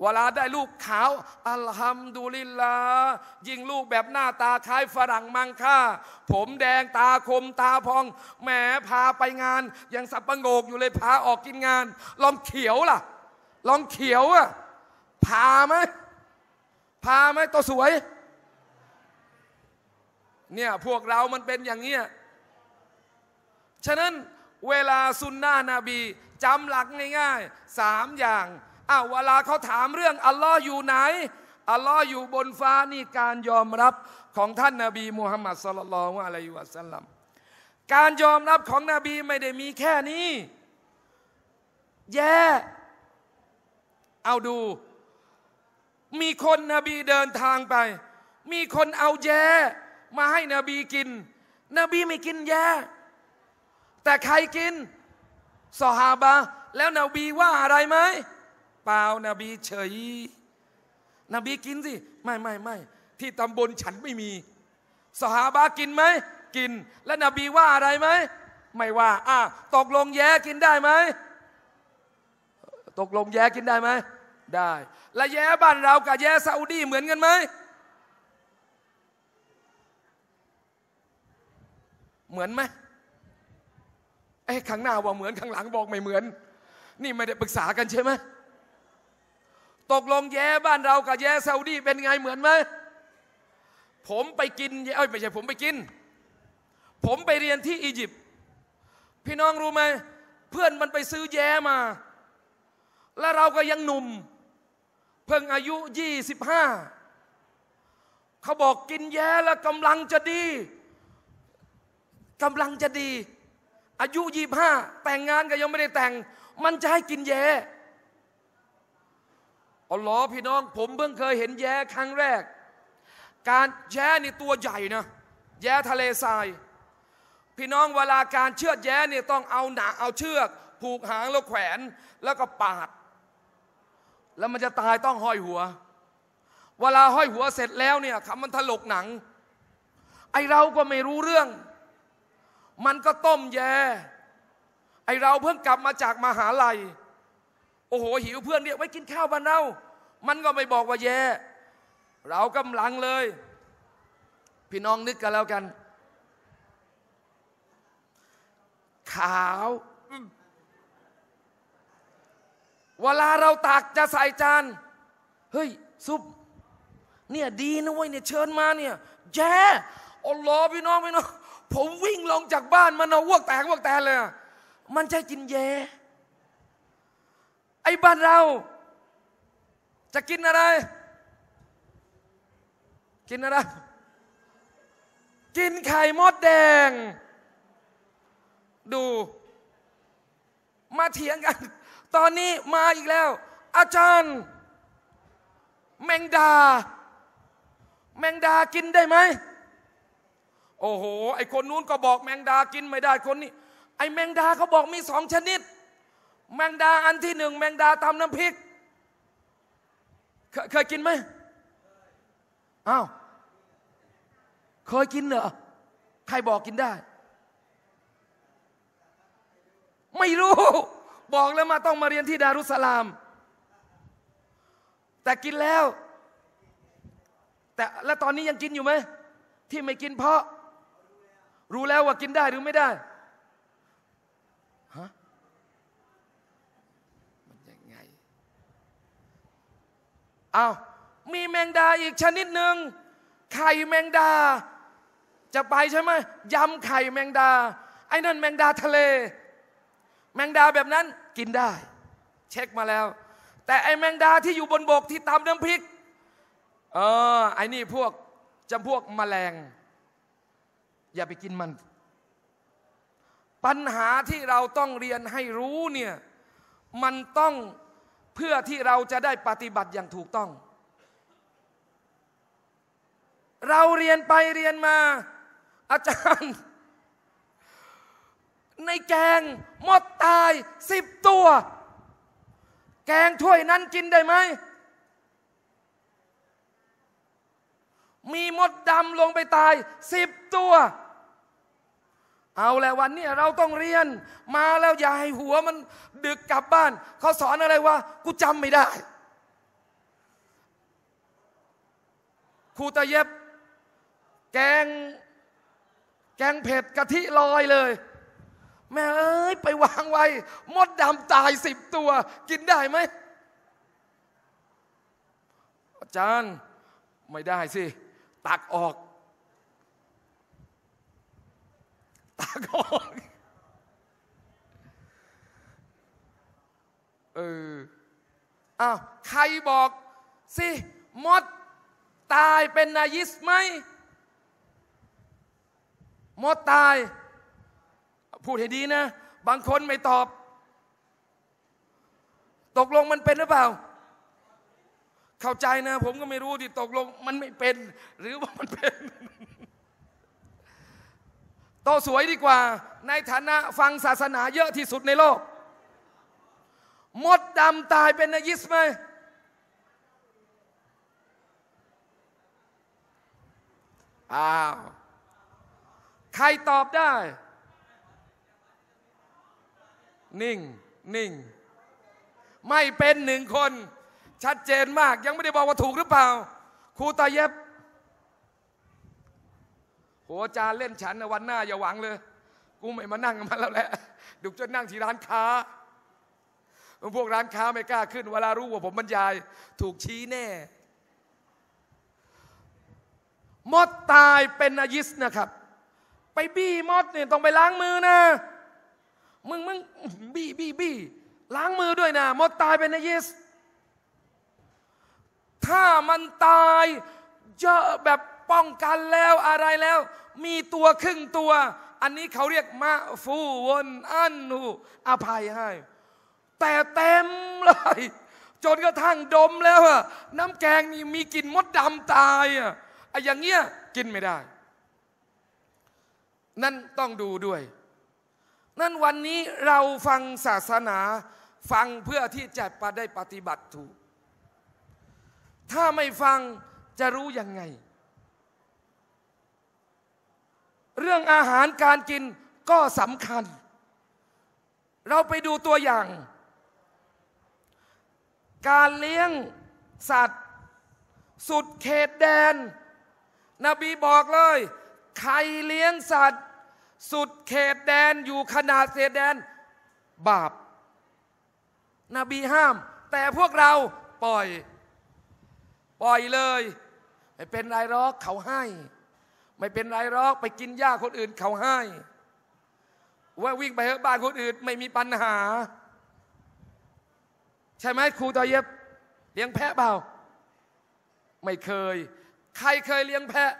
เวลาได้ลูกขาว อัลฮัมดุลิลลายิงลูกแบบหน้าตาคล้ายฝรั่งมังค่า ผมแดงตาคมตาพองแหมพาไปงานยังสับประงกอยู่เลยพาออกกินงาน ลองเขียวล่ะ ลองเขียวอ่ะ พาไหมพาไหมตัวสวย เนี่ยพวกเรามันเป็นอย่างเงี้ย ฉะนั้นเวลาซุนนะนบีจำหลักง่ายๆสามอย่างอ้าวเวลาเขาถามเรื่อง อัลลอฮ์อยู่ไหน อัลลอฮ์อยู่บนฟ้านี่การยอมรับของท่านนาบีมูฮัมมัดสลลัลวะอะลัยฮิวะสัลลัมการยอมรับของนบีไม่ได้มีแค่นี้ แย่เอาดูมีคนนบีเดินทางไป มีคนเอาแย่มาให้นบีกิน นบีไม่กินแย่แต่ใครกิน สหาบะแล้วนบีว่าอะไรไหม เปล่า นบีเฉย นบีกินสิ ไม่ไม่ไม่ที่ตำบลฉันไม่มี สหาบะกินไหม กิน และนบีว่าอะไรไหม ไม่ว่าอ่ะตกลงแย่กินได้ไหม ตกลงแย่กินได้ไหมได้และแย่บ้านเรากับแย่ซาอุดีเหมือนกันไหมเหมือนไหมไอ้ข้างหน้าว่าเหมือนข้างหลังบอกไม่เหมือน นี่ไม่ได้ปรึกษากันใช่ไหมตกลงแย่บ้านเรากับแย่ซาอุดีเป็นไงเหมือนไหมผมไปกินเอ้ยไม่ใช่ผมไปกิน ผมไปเรียนที่อียิปต์พี่น้องรู้ไหมเพื่อนมันไปซื้อแย้มา และเราก็ยังหนุ่มเพิ่งอายุ25เขาบอกกินแย้แล้วกำลังจะดี กำลังจะดี อายุ25แต่งงานก็ยังไม่ได้แต่ง มันจะให้กินแย้อ๋อหรอพี่น้องผมเพิ่งเคยเห็นแย้ครั้งแรก การแย้นี่ตัวใหญ่นะ แย้ทะเลทราย พี่น้องเวลาการเชือดแย้เนี่ยต้องเอาหนาเอาเชือก ผูกหางแล้วแขวนแล้วก็ปาดแล้วมันจะตายต้องห้อยหัว เวลาห้อยหัวเสร็จแล้วเนี่ยคำมันถลกหนัง ไอเราก็ไม่รู้เรื่อง มันก็ต้มแยไอเราเพิ่งกลับมาจากมหาลัย โอ้โหหิวเพื่อนเรียกไว้กินข้าวบ้านเรา มันก็ไม่บอกว่าแย่เรากำลังเลย พี่น้องนึกกันแล้วกัน ขาวเวลาเราตักจะใส่จาน เฮ้ย ซุปเนี่ย ดีนะเว้ยเนี่ย เชิญมาเนี่ย แย่อัลลอ์พี่น้อง พี่น้อง ผมวิ่งลงจากบ้าน มันเอาวกแตกวกแตกเลยมันใช่กินแย่ไอ้บ้านเรา จะกินอะไร กินอะไร กินไข่มดแดง ดู มาเถียงกันตอนนี้มาอีกแล้ว อาจารย์ แมงดา แมงดากินได้ไหม โอ้โหไอคนนู้นก็บอก แมงดา กินไม่ได้คนนี้ไอแมงดาเขาบอกมีสองชนิด แมงดาอันที่หนึ่งแมงดาตำน้ำพริก เคยกินไหมอ้าวเคยกินเหรอใครบอกกินได้ ไม่รู้บอกแล้วมาต้องมาเรียนที่ดารุสลาม แต่กินแล้ว แต่แล้วตอนนี้ยังกินอยู่ไหมที่ไม่กิน เพราะ รู้แล้วว่ากินได้หรือไม่ได้ ฮะอา้าวมีแมงดาอีกชนิดหนึ่งไข่แมงดา จะไปใช่ไหมยำไข่แมงดาไอ้นั่นแมงดาทะเล แมงดาแบบนั้นกินได้ เช็คมาแล้ว แต่ไอแมงดาที่อยู่บนบกที่ตำน้ำพริก เออ ไอนี่พวกจำพวกมแมลง อย่าไปกินมัน ปัญหาที่เราต้องเรียนให้รู้เนี่ย มันต้องเพื่อที่เราจะได้ปฏิบัติอย่างถูกต้อง เราเรียนไปเรียนมา อาจารย์ในแกงมดตายสิบตัว แกงถ้วยนั้นกินได้ไหม มีมดดำลงไปตายสิบตัว เอาแล้ววันนี้เราต้องเรียน มาแล้วอย่าให้หัวมันดึกกลับบ้านเขาสอนอะไรวะกูจำไม่ได้ครูตะเย็บแกงแกงเผ็ดกะทิลอยเลยแม่เอ้ย ไปวางไว้ มดดำตายสิบตัว กินได้ไหมอาจารย์ ไม่ได้สิ ตักออก ตักออก เอออ้าวใครบอก สิมดตายเป็นนายิสไหมมดตายพูดให้ดีนะ บางคนไม่ตอบ ตกลงมันเป็นหรือเปล่า เข้าใจนะ ผมก็ไม่รู้ที่ตกลงมันไม่เป็นหรือว่ามันเป็นโตสวยดีกว่า ในฐานะฟังศาสนาเยอะที่สุดในโลกมดดำตายเป็นนายิสไหมอ้าวใครตอบได้นิ่งนิ่งไม่เป็นหนึ่งคน ชัดเจนมากยังไม่ได้บอกว่าถูกหรือเปล่า ครูตาเย็บหัวจาเล่นฉันวันหน้าอย่าหวังเลย กูไม่มานั่งกับมันแล้วแหละดุจนนั่งที่ร้านค้า พวกร้านค้าไม่กล้าขึ้น เวลารู้ว่าผมบรรยายถูกชี้แน่ มดตายเป็นอายิสนะครับ ไปบี้มดเนี่ยต้องไปล้างมือนะมึงมึงบี้บี้บี้ล้างมือด้วยนะมดตายเป็นนยิส ถ้ามันตายเจอะแบบป้องกันแล้วอะไรแล้ว มีตัวครึ่งตัว อันนี้เขาเรียก มะฟูวนอันนูอภัยให้ แต่เต็มเลย จนกระทั่งดมแล้วน้ำแกงนี่มีกลิ่นมดดำตายอะอย่างเงี้ยกินไม่ได้ นั่นต้องดูด้วยนั่นวันนี้เราฟังศาสนาฟังเพื่อที่จะปได้ปฏิบัติถูก ถ้าไม่ฟังจะรู้ยังไง เรื่องอาหารการกินก็สำคัญ เราไปดูตัวอย่าง การเลี้ยงสัตว์ สุดเขตแดน นบีบอกเลย ใครเลี้ยงสัตว์สุดเขตแดนอยู่ขนาดเศษแดน บาปนบีห้าม แต่พวกเราปล่อย ปล่อยเลย ไม่เป็นไรรอกเขาให้ ไม่เป็นไรรอกไปกินหญ้าคนอื่นเขาให้ ว่าวิ่งไปเฮ้บ้านคนอื่นไม่มีปัญหา ใช่ไหมครูตอเย็บเลี้ยงแพะเปล่า ไม่เคย ใครเคยเลี้ยงแพะ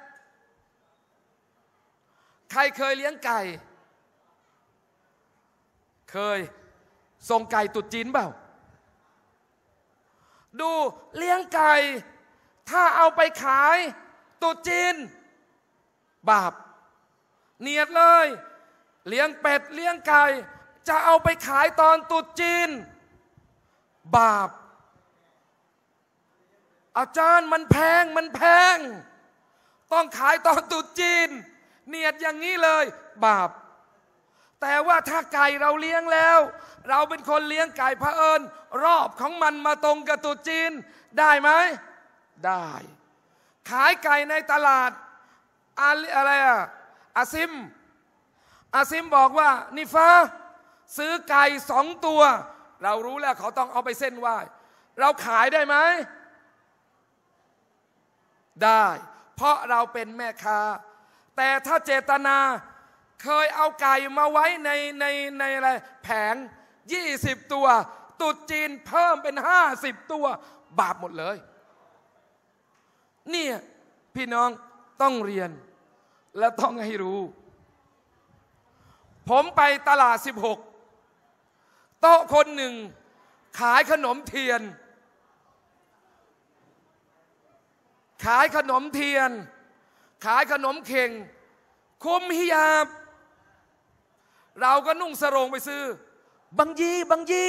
ใครเคยเลี้ยงไก่ เคยส่งไก่ตุดจีนเปล่า ดูเลี้ยงไก่ ถ้าเอาไปขาย ตุดจีน บาป เนียดเลย เลี้ยงเป็ดเลี้ยงไก่จะเอาไปขายตอนตุดจีน บาป อาจารย์มันแพงมันแพง ต้องขายตอนตุดจีนเนียดอย่างนี้เลย บาปแต่ว่าถ้าไก่เราเลี้ยงแล้ว เราเป็นคนเลี้ยงไก่พระเอิญ รอบของมันมาตรงกระตุจีน ได้ไหมได้ ขายไก่ในตลาดอะไรอะอาซิมอาซิมบอกว่า นิฟ้าซื้อไก่สองตัว เรารู้แล้วเขาต้องเอาไปเส้นไหว้ เราขายได้ไหม ได้ เพราะเราเป็นแม่ค้าแต่ถ้าเจตนาเคยเอาไก่มาไว้ในในในอะไรแผง 20 ตัว ตุดจีนเพิ่มเป็น 50 ตัว บาปหมดเลยเนี่ยพี่น้องต้องเรียนและต้องให้รู้ ผมไปตลาด 16โต๊ะคนหนึ่งขายขนมเทียน ขายขนมเทียนขายขนมเข่งคุมฮิยาบ เราก็นุ่งสรงไปซื้อบังยีบังยี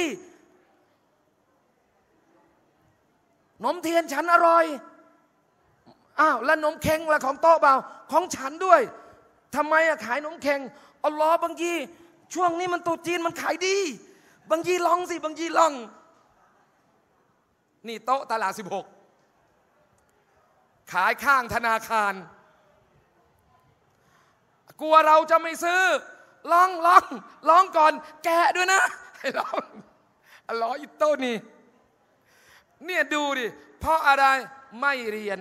ขนมเทียนฉันอร่อยอ้าวแล้วนมเค็งละของโต๊ะเบาของฉันด้วย ทำไมอะขายขนมเค็งอาลลอ์บางยี ช่วงนี้มันตุจีนมันขายดี บางยีลองสิบางยีลอง นี่โต๊ะตลาดสิบหกขายข้างธนาคารกลัวเราจะไม่ซื้อลองลองลองก่อน แกะด้วยนะ ให้ลองอร่อยโตนี่ เนี่ยดูดิ เพราะอะไรไม่เรียน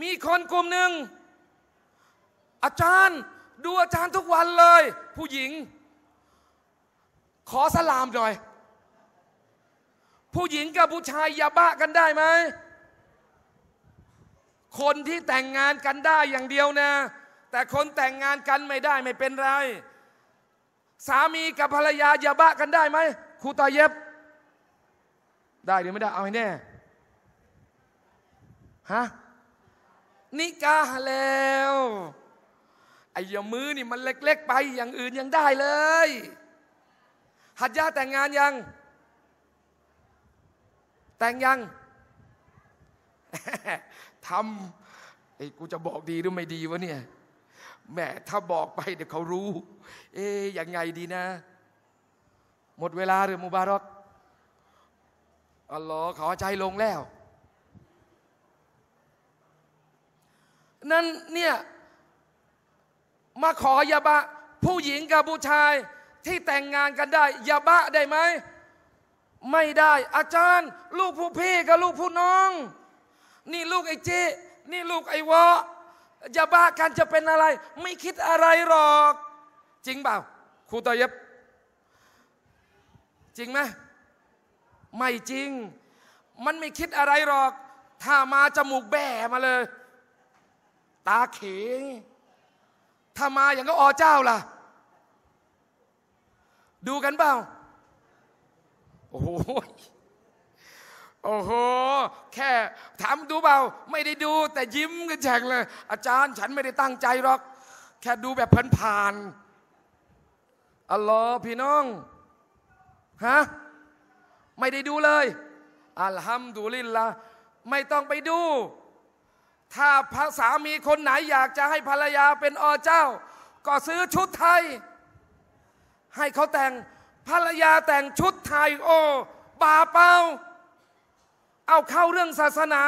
มีคนกลุ่มหนึ่ง อาจารย์ดูอาจารย์ทุกวันเลย ผู้หญิง ขอสลามหน่อย ผู้หญิงกับผู้ชายย่าบ้ากันได้ไหมคนที่แต่งงานกันได้อย่างเดียวนะ แต่คนแต่งงานกันไม่ได้ไม่เป็นไร สามีกับภรรยาอย่าบ้ากันได้ไหมครูตาเย็บ ได้หรือไม่ได้เอาให้แน่ฮะนิกาแล้วไอ้ยามือนี่มันเล็ก ๆ ไปอย่างอื่นยังได้เลยหัดยาแต่งงานยัง แต่งยังทำไอ้กูจะบอกดีหรือไม่ดีวะเนี่ยแม่ถ้าบอกไปเดี๋ยวเขารู้ เอ๊ยยังไงดีนะ หมดเวลาหรือมุบารอกอัลลอฮ์ขอใจลงแล้ว นั่นเนี่ย มาขอยาบะ ผู้หญิงกับผู้ชาย ที่แต่งงานกันได้ยาบะได้ไหม ไม่ได้ อาจารย์ ลูกผู้พี่กับลูกผู้น้องนี่ลูกไอ้เจนี่ลูกไอ้วะจะบ้ากันจะเป็นอะไร ไม่คิดอะไรหรอก จริงเปล่าครูตอย็บจริงไหม ไม่จริง มันไม่คิดอะไรหรอก ถ้ามาจมูกแบ่มาเลย ตาเขงถ้ามาอย่างก็อเจ้าล่ะ ดูกันเปล่า โอ้โหโอ้โห แค่ ถามดูเปล่า ไม่ได้ดู แต่ยิ้มกันแจกเลย อาจารย์ฉันไม่ได้ตั้งใจหรอก แค่ดูแบบผ่านๆอัลลอฮ์พี่น้อง ฮะ ไม่ได้ดูเลยอัลฮัมดุลิลละไม่ต้องไปดู ถ้าภาษามีคนไหนอยากจะให้ภรรยาเป็นอเจ้า ก็ซื้อชุดไทย ให้เขาแต่ง ภรรยาแต่งชุดไทยโอ้บาเป้าเอาเข้าเรื่องศาสนา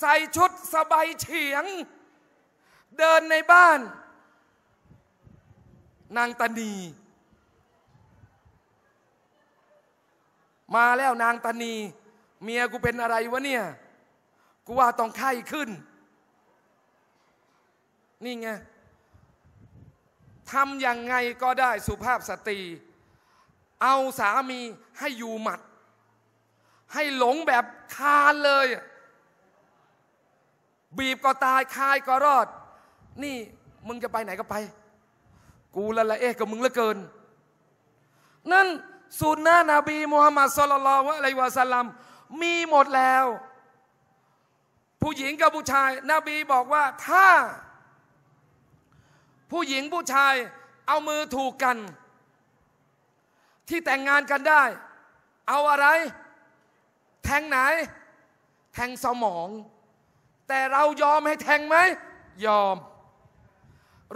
ใส่ชุดสบายเฉียง เดินในบ้าน นางตันีมาแล้วนางตันี เมียกูเป็นอะไรวะเนี่ย กูว่าต้องไข้ขึ้น นี่ไงทำยังไงก็ได้สุภาพสตรี เอาสามีให้อยู่หมัดให้หลงแบบคาเลย บีบก็ตายคายก็รอด นี่มึงจะไปไหนก็ไป กูละละเอ๊ะกับมึงเหลือเกิน นั่นสุนนะนบีมุฮัมมัดสุลลัลวะอะลัยวะสัลลัมมีหมดแล้ว ผู้หญิงกับผู้ชายนบีบอกว่าถ้า ผู้หญิงผู้ชาย เอามือถูกกัน ที่แต่งงานกันได้ เอาอะไรแทงไหน แทงสมอง แต่เรายอมให้แทงไหมยอม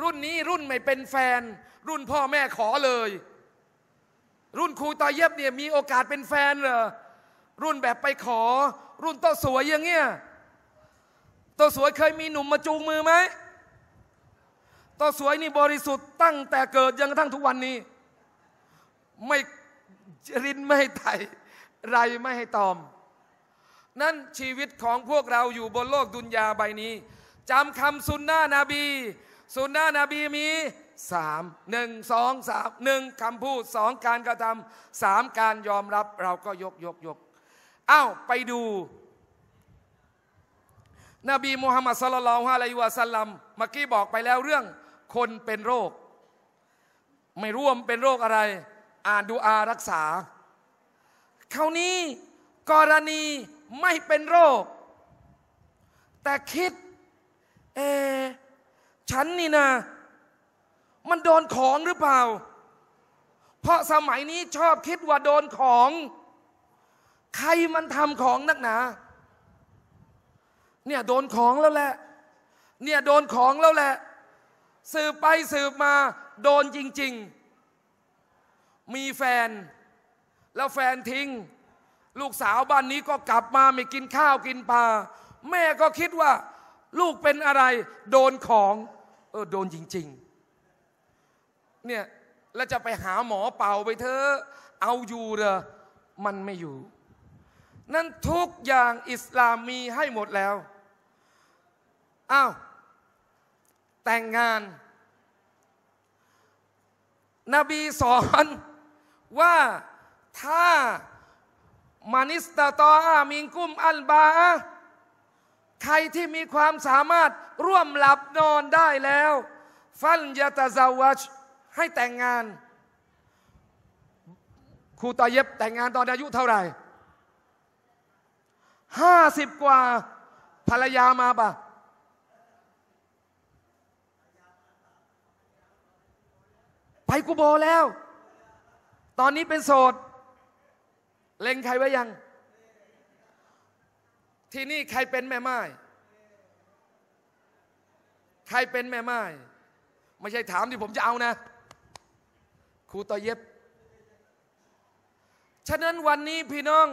รุ่นนี้รุ่นไม่เป็นแฟน รุ่นพ่อแม่ขอเลย รุ่นครูตาเย็บเนี่ยมีโอกาสเป็นแฟนเหรอรุ่นแบบไปขอ รุ่นโตสวยอย่างเงี้ยโตสวยเคยมีหนุ่มมาจูงมือไหมโตสวยนี่บริสุทธิ์ตั้งแต่เกิดยังทั้งทุกวันนี้ ไม่รินไม่ให้ไถไรไม่ให้ตอมนั่นชีวิตของพวกเราอยู่บนโลกดุนยาใบนี้จำคำสุนนะนบี สุนนะนบีมีสามหนึ่งสองสามหนึ่งคำพูดสองการกระทำสามการยอมรับ เราก็ยกยกยกอ้าวไปดู นบีมูฮัมมัดสลลัลฮะลัยวะสัลลัมเมื่อกี้บอกไปแล้วเรื่อง คนเป็นโรค ไม่ร่วมเป็นโรคอะไร อ่านดูอารักษาคราวนี้ กรณีไม่เป็นโรค แต่คิด เอ ฉันนี่นะมันโดนของหรือเปล่า เพราะสมัยนี้ชอบคิดว่าโดนของ ใครมันทำของนักหนา เนี่ยโดนของแล้วแหละ เนี่ยโดนของแล้วแหละ สืบไปสืบมา โดนจริงๆ มีแฟน แล้วแฟนทิ้งลูกสาวบ้านนี้ก็กลับมาไม่กินข้าวกินปลาแม่ก็คิดว่า ลูกเป็นอะไร โดนของ เออ โดนจริงๆเนี่ย แล้วจะไปหาหมอเป่าไปเถอะเอาอยู่เหรอ มันไม่อยู่ นั่นทุกอย่างอิสลามมีให้หมดแล้วอ้าวแต่งงาน นบีสอน ว่าถ้ามานิสตาตออา มิงกุมอัลบา ใครที่มีความสามารถร่วมหลับนอนได้แล้ว ฟันยาตาซาวัชให้แต่งงาน ครูตาเย็บแต่งงานตอนอายุเท่าไหร่ ห้าสิบกว่า ภรรยามาปะไปกูโบแล้ว ตอนนี้เป็นโสดเล็งใครไว้ยัง ที่นี่ใครเป็นแม่ไม้ใครเป็นแม่ไม้ไม่ใช่ถามที่ผมจะเอานะครูตอเย็บ ฉะนั้นวันนี้พี่น้อง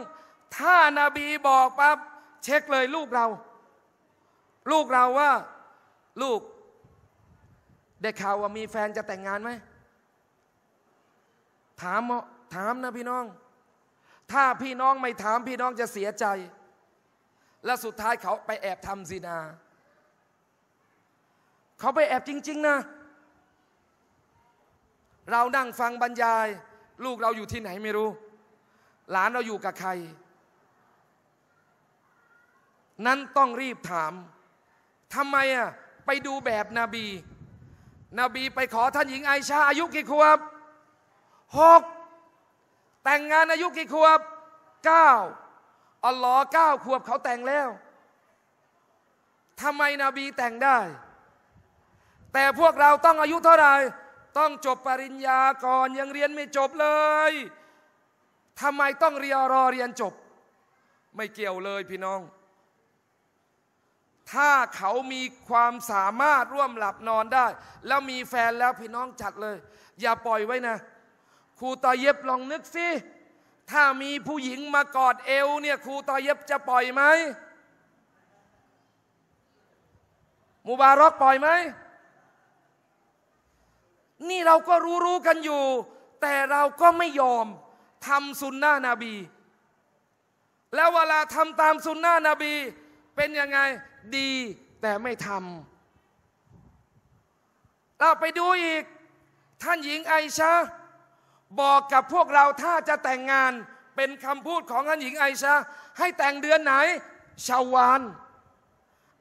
ถ้านาบีบอกปั๊บเช็คเลยลูกเรา ลูกเราว่าลูกได้ข่าวว่ามีแฟนจะแต่งงานไหม ถามถามนะพี่น้องถ้าพี่น้องไม่ถาม พี่น้องจะเสียใจ และสุดท้ายเขาไปแอบทำซีนา เขาไปแอบจริง ๆ นะ เรานั่งฟังบรรยายลูกเราอยู่ที่ไหนไม่รู้ หลานเราอยู่กับใคร นั้นต้องรีบถามทำไมอ่ะไปดูแบบนบีนบีไปขอท่านหญิงไอชาอายุกี่ขวบหกแต่งงานอายุกี่ขวบเก้าอัลลอฮ์เก้าขวบเขาแต่งแล้วทำไมนบีแต่งได้ แต่พวกเราต้องอายุเท่าไหร่ ต้องจบปริญญาก่อน ยังเรียนไม่จบเลยทำไมต้องเรียรอเรียนจบ ไม่เกี่ยวเลยพี่น้อง ถ้าเขามีความสามารถร่วมหลับนอนได้แล้วมีแฟนแล้วพี่น้องจัดเลย อย่าปล่อยไว้นะครูตอเย็บลองนึกสิ ถ้ามีผู้หญิงมากอดเอวเนี่ยครูตอเย็บจะปล่อยไหมมูบารอกปล่อยไหม นี่เราก็รู้รู้กันอยู่ แต่เราก็ไม่ยอมทำสุนนะนาบี แล้วเวลาทำตามสุนนะนาบี เป็นยังไงดีแต่ไม่ทำเราไปดูอีก ท่านหญิงไอชาบอกกับพวกเราถ้าจะแต่งงานเป็นคำพูดของท่านหญิงไอชาให้แต่งเดือนไหนชาววาน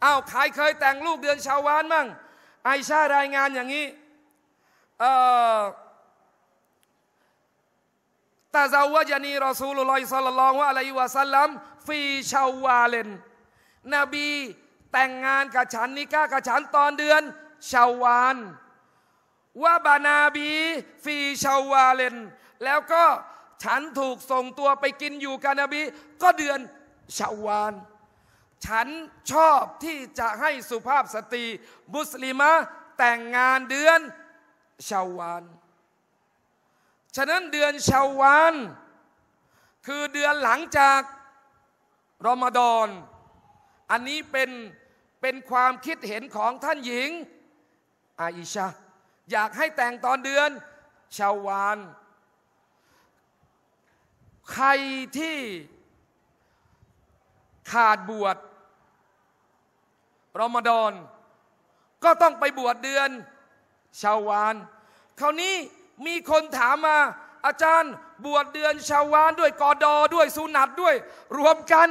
อ้าวใครเคยแต่งลูกเดือนชาววานมั่งไอชารายงานอย่างนี้ตาซาวะยานีรอซูลุลอยซัลลองว่าอะไรวะสัลลัมฟีชาวาเลนนบีแต่งงานกับฉันนิก้ากับฉันตอนเดือนชาวานว่าบานาบีฟีชาวาเลนแล้วก็ฉันถูกส่งตัวไปกินอยู่กานบี ก็เดือนชาวานฉันชอบที่จะให้สุภาพสตรีมุสลิมะแต่งงานเดือนชาวานฉะนั้นเดือนชาวานคือเดือนหลังจากรอมฎอนอันนี้ เป็น เป็นความคิดเห็นของท่านหญิงอาอิชาอยากให้แต่งตอนเดือนชาววานใครที่ขาดบวชรอมฎอนก็ต้องไปบวชเดือน ชาววานคราวนี้มีคนถามมา อาจารย์บวชเดือนชาวานด้วยกอดอด้วย สุนัตด้วย รวมกัน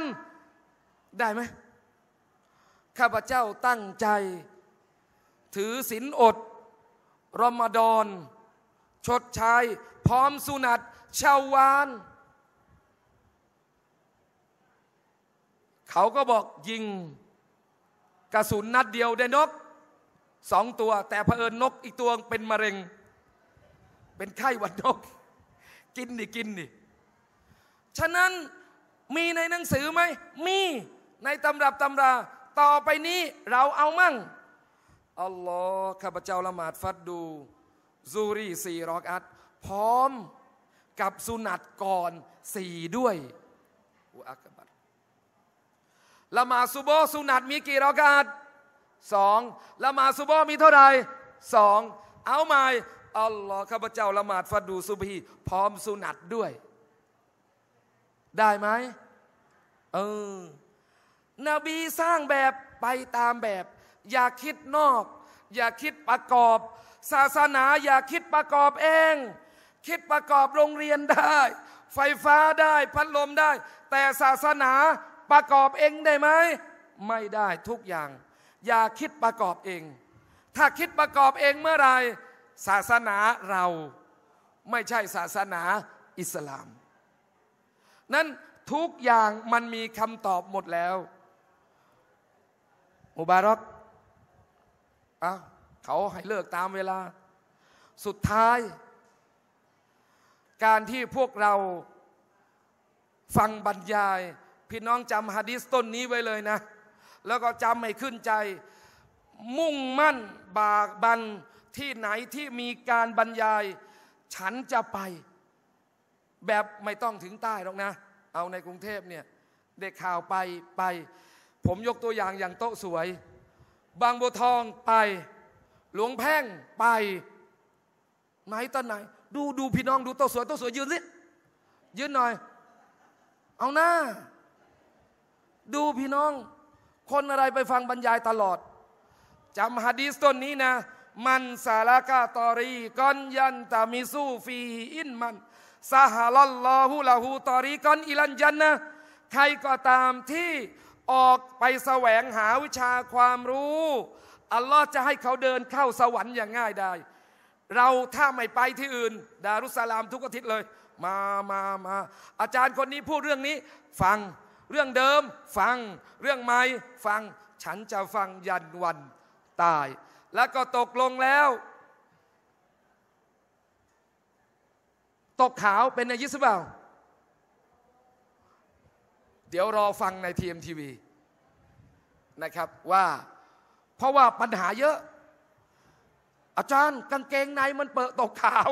ได้ไหมข้าพเจ้าตั้งใจ ถือศีลอดรอมฎอนชดใช้พร้อมสุนัต ชาววาน เขาก็บอกยิง กระสุนนัดเดียวได้นก สองตัว แต่เผอิญนกอีกตัวเป็นมะเร็ง เป็นไข้หวัดนก กินดิกินดิฉะนั้นมีในหนังสือไหมมีในตำรับตำรา ต่อไปนี้เราเอามั่งอัลลอฮ์ข้าพเจ้าละหมาดฟัดดูซูรีสี่รอกอัดพร้อมกับสุนัตก่อนสี่ด้วยอุอักบัตละหมาดซุโบสุนัตมีกี่รอกอัดสองละหมาดซุโบมีเท่าไหร่สองเอาใหม่อัลลอฮ์ข้าพเจ้าละหมาดฟัดดูซุบฮีพร้อมสุนัตด้วย ได้ไหมเออนบีสร้างแบบไปตามแบบอย่าคิดนอก อย่าคิดประกอบ ศาสนาอย่าคิดประกอบเอง คิดประกอบโรงเรียนได้ ไฟฟ้าได้พัดลมได้ แต่ศาสนาประกอบเองได้ไหม ไม่ได้ทุกอย่าง อย่าคิดประกอบเอง ถ้าคิดประกอบเองเมื่อไรศาสนาเราไม่ใช่ศาสนาอิสลาม นั้นทุกอย่างมันมีคำตอบหมดแล้วมุบารอกอะเขาให้เลิกตามเวลา สุดท้าย การที่พวกเรา ฟังบรรยาย พี่น้องจำฮะดิษต้นนี้ไว้เลยนะ แล้วก็จำให้ขึ้นใจ มุ่งมั่นบากบันที่ไหนที่มีการบรรยาย ฉันจะไป แบบไม่ต้องถึงใต้หรอกนะ เอาในกรุงเทพเนี่ย เด็กข่าวไปไป ผมยกตัวอย่างอย่างโต๊ะสวยบางบัวทองไป หลวงแพ่งไป ไหนตอนไหน ดูดูพี่น้องดูโต๊ะสวยโต๊ะสวยยืนสิยืนหน่อยเอาหน้าดูพี่น้อง คนอะไรไปฟังบรรยายตลอดจำฮะดีสต้นนี้นะ มันสารากาตอรีกอนยันตามิสูฟีอินมันสหาลลอฮูลาหูตอรีกอนอิลันยันนะใครก็ตามที่ออกไปแสวงหาวิชาความรู้ อัลลอฮ์จะให้เขาเดินเข้าสวรรค์อย่างง่ายได้ เราถ้าไม่ไปที่อื่น ดารุสลามทุกอาทิตย์เลย มามามาอาจารย์คนนี้พูดเรื่องนี้ฟังเรื่องเดิมฟังเรื่องใหม่ฟัง ฉันจะฟังยันวันตาย แล้วก็ตกลงแล้ว ตกขาวเป็นอายิสเปล่าดี๋ยวรอฟังในทีเอ็มทีวีนะครับว่าเพราะว่าปัญหาเยอะ อาจารย์กางเกงในมันเปิดตกขาว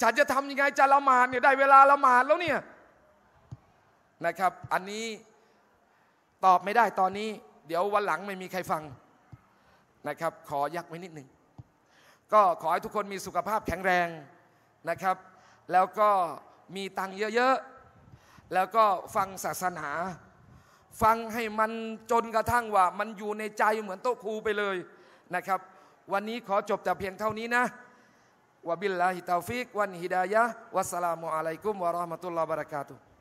ฉันจะทำยังไงจะละหมาดเนี่ยได้เวลาละหมาดแล้วเนี่ย นะครับ อันนี้ตอบไม่ได้ตอนนี้เดี๋ยววันหลังไม่มีใครฟัง นะครับ ขอยักไว้นิดหนึ่ง ก็ขอให้ทุกคนมีสุขภาพแข็งแรงนะครับ แล้วก็มีตังค์เยอะแล้วก็ฟังศาสนาฟังให้มันจนกระทั่งว่า มันอยู่ในใจเหมือนโต๊ะครูไปเลยนะครับ วันนี้ขอจบแต่เพียงเท่านี้นะวะบิลลาฮิตาฟิกวันฮิดายะวัสสลามุอะลัยกุมวะราะห์มะตุลลอฮ์บะเราะกาตุฮ์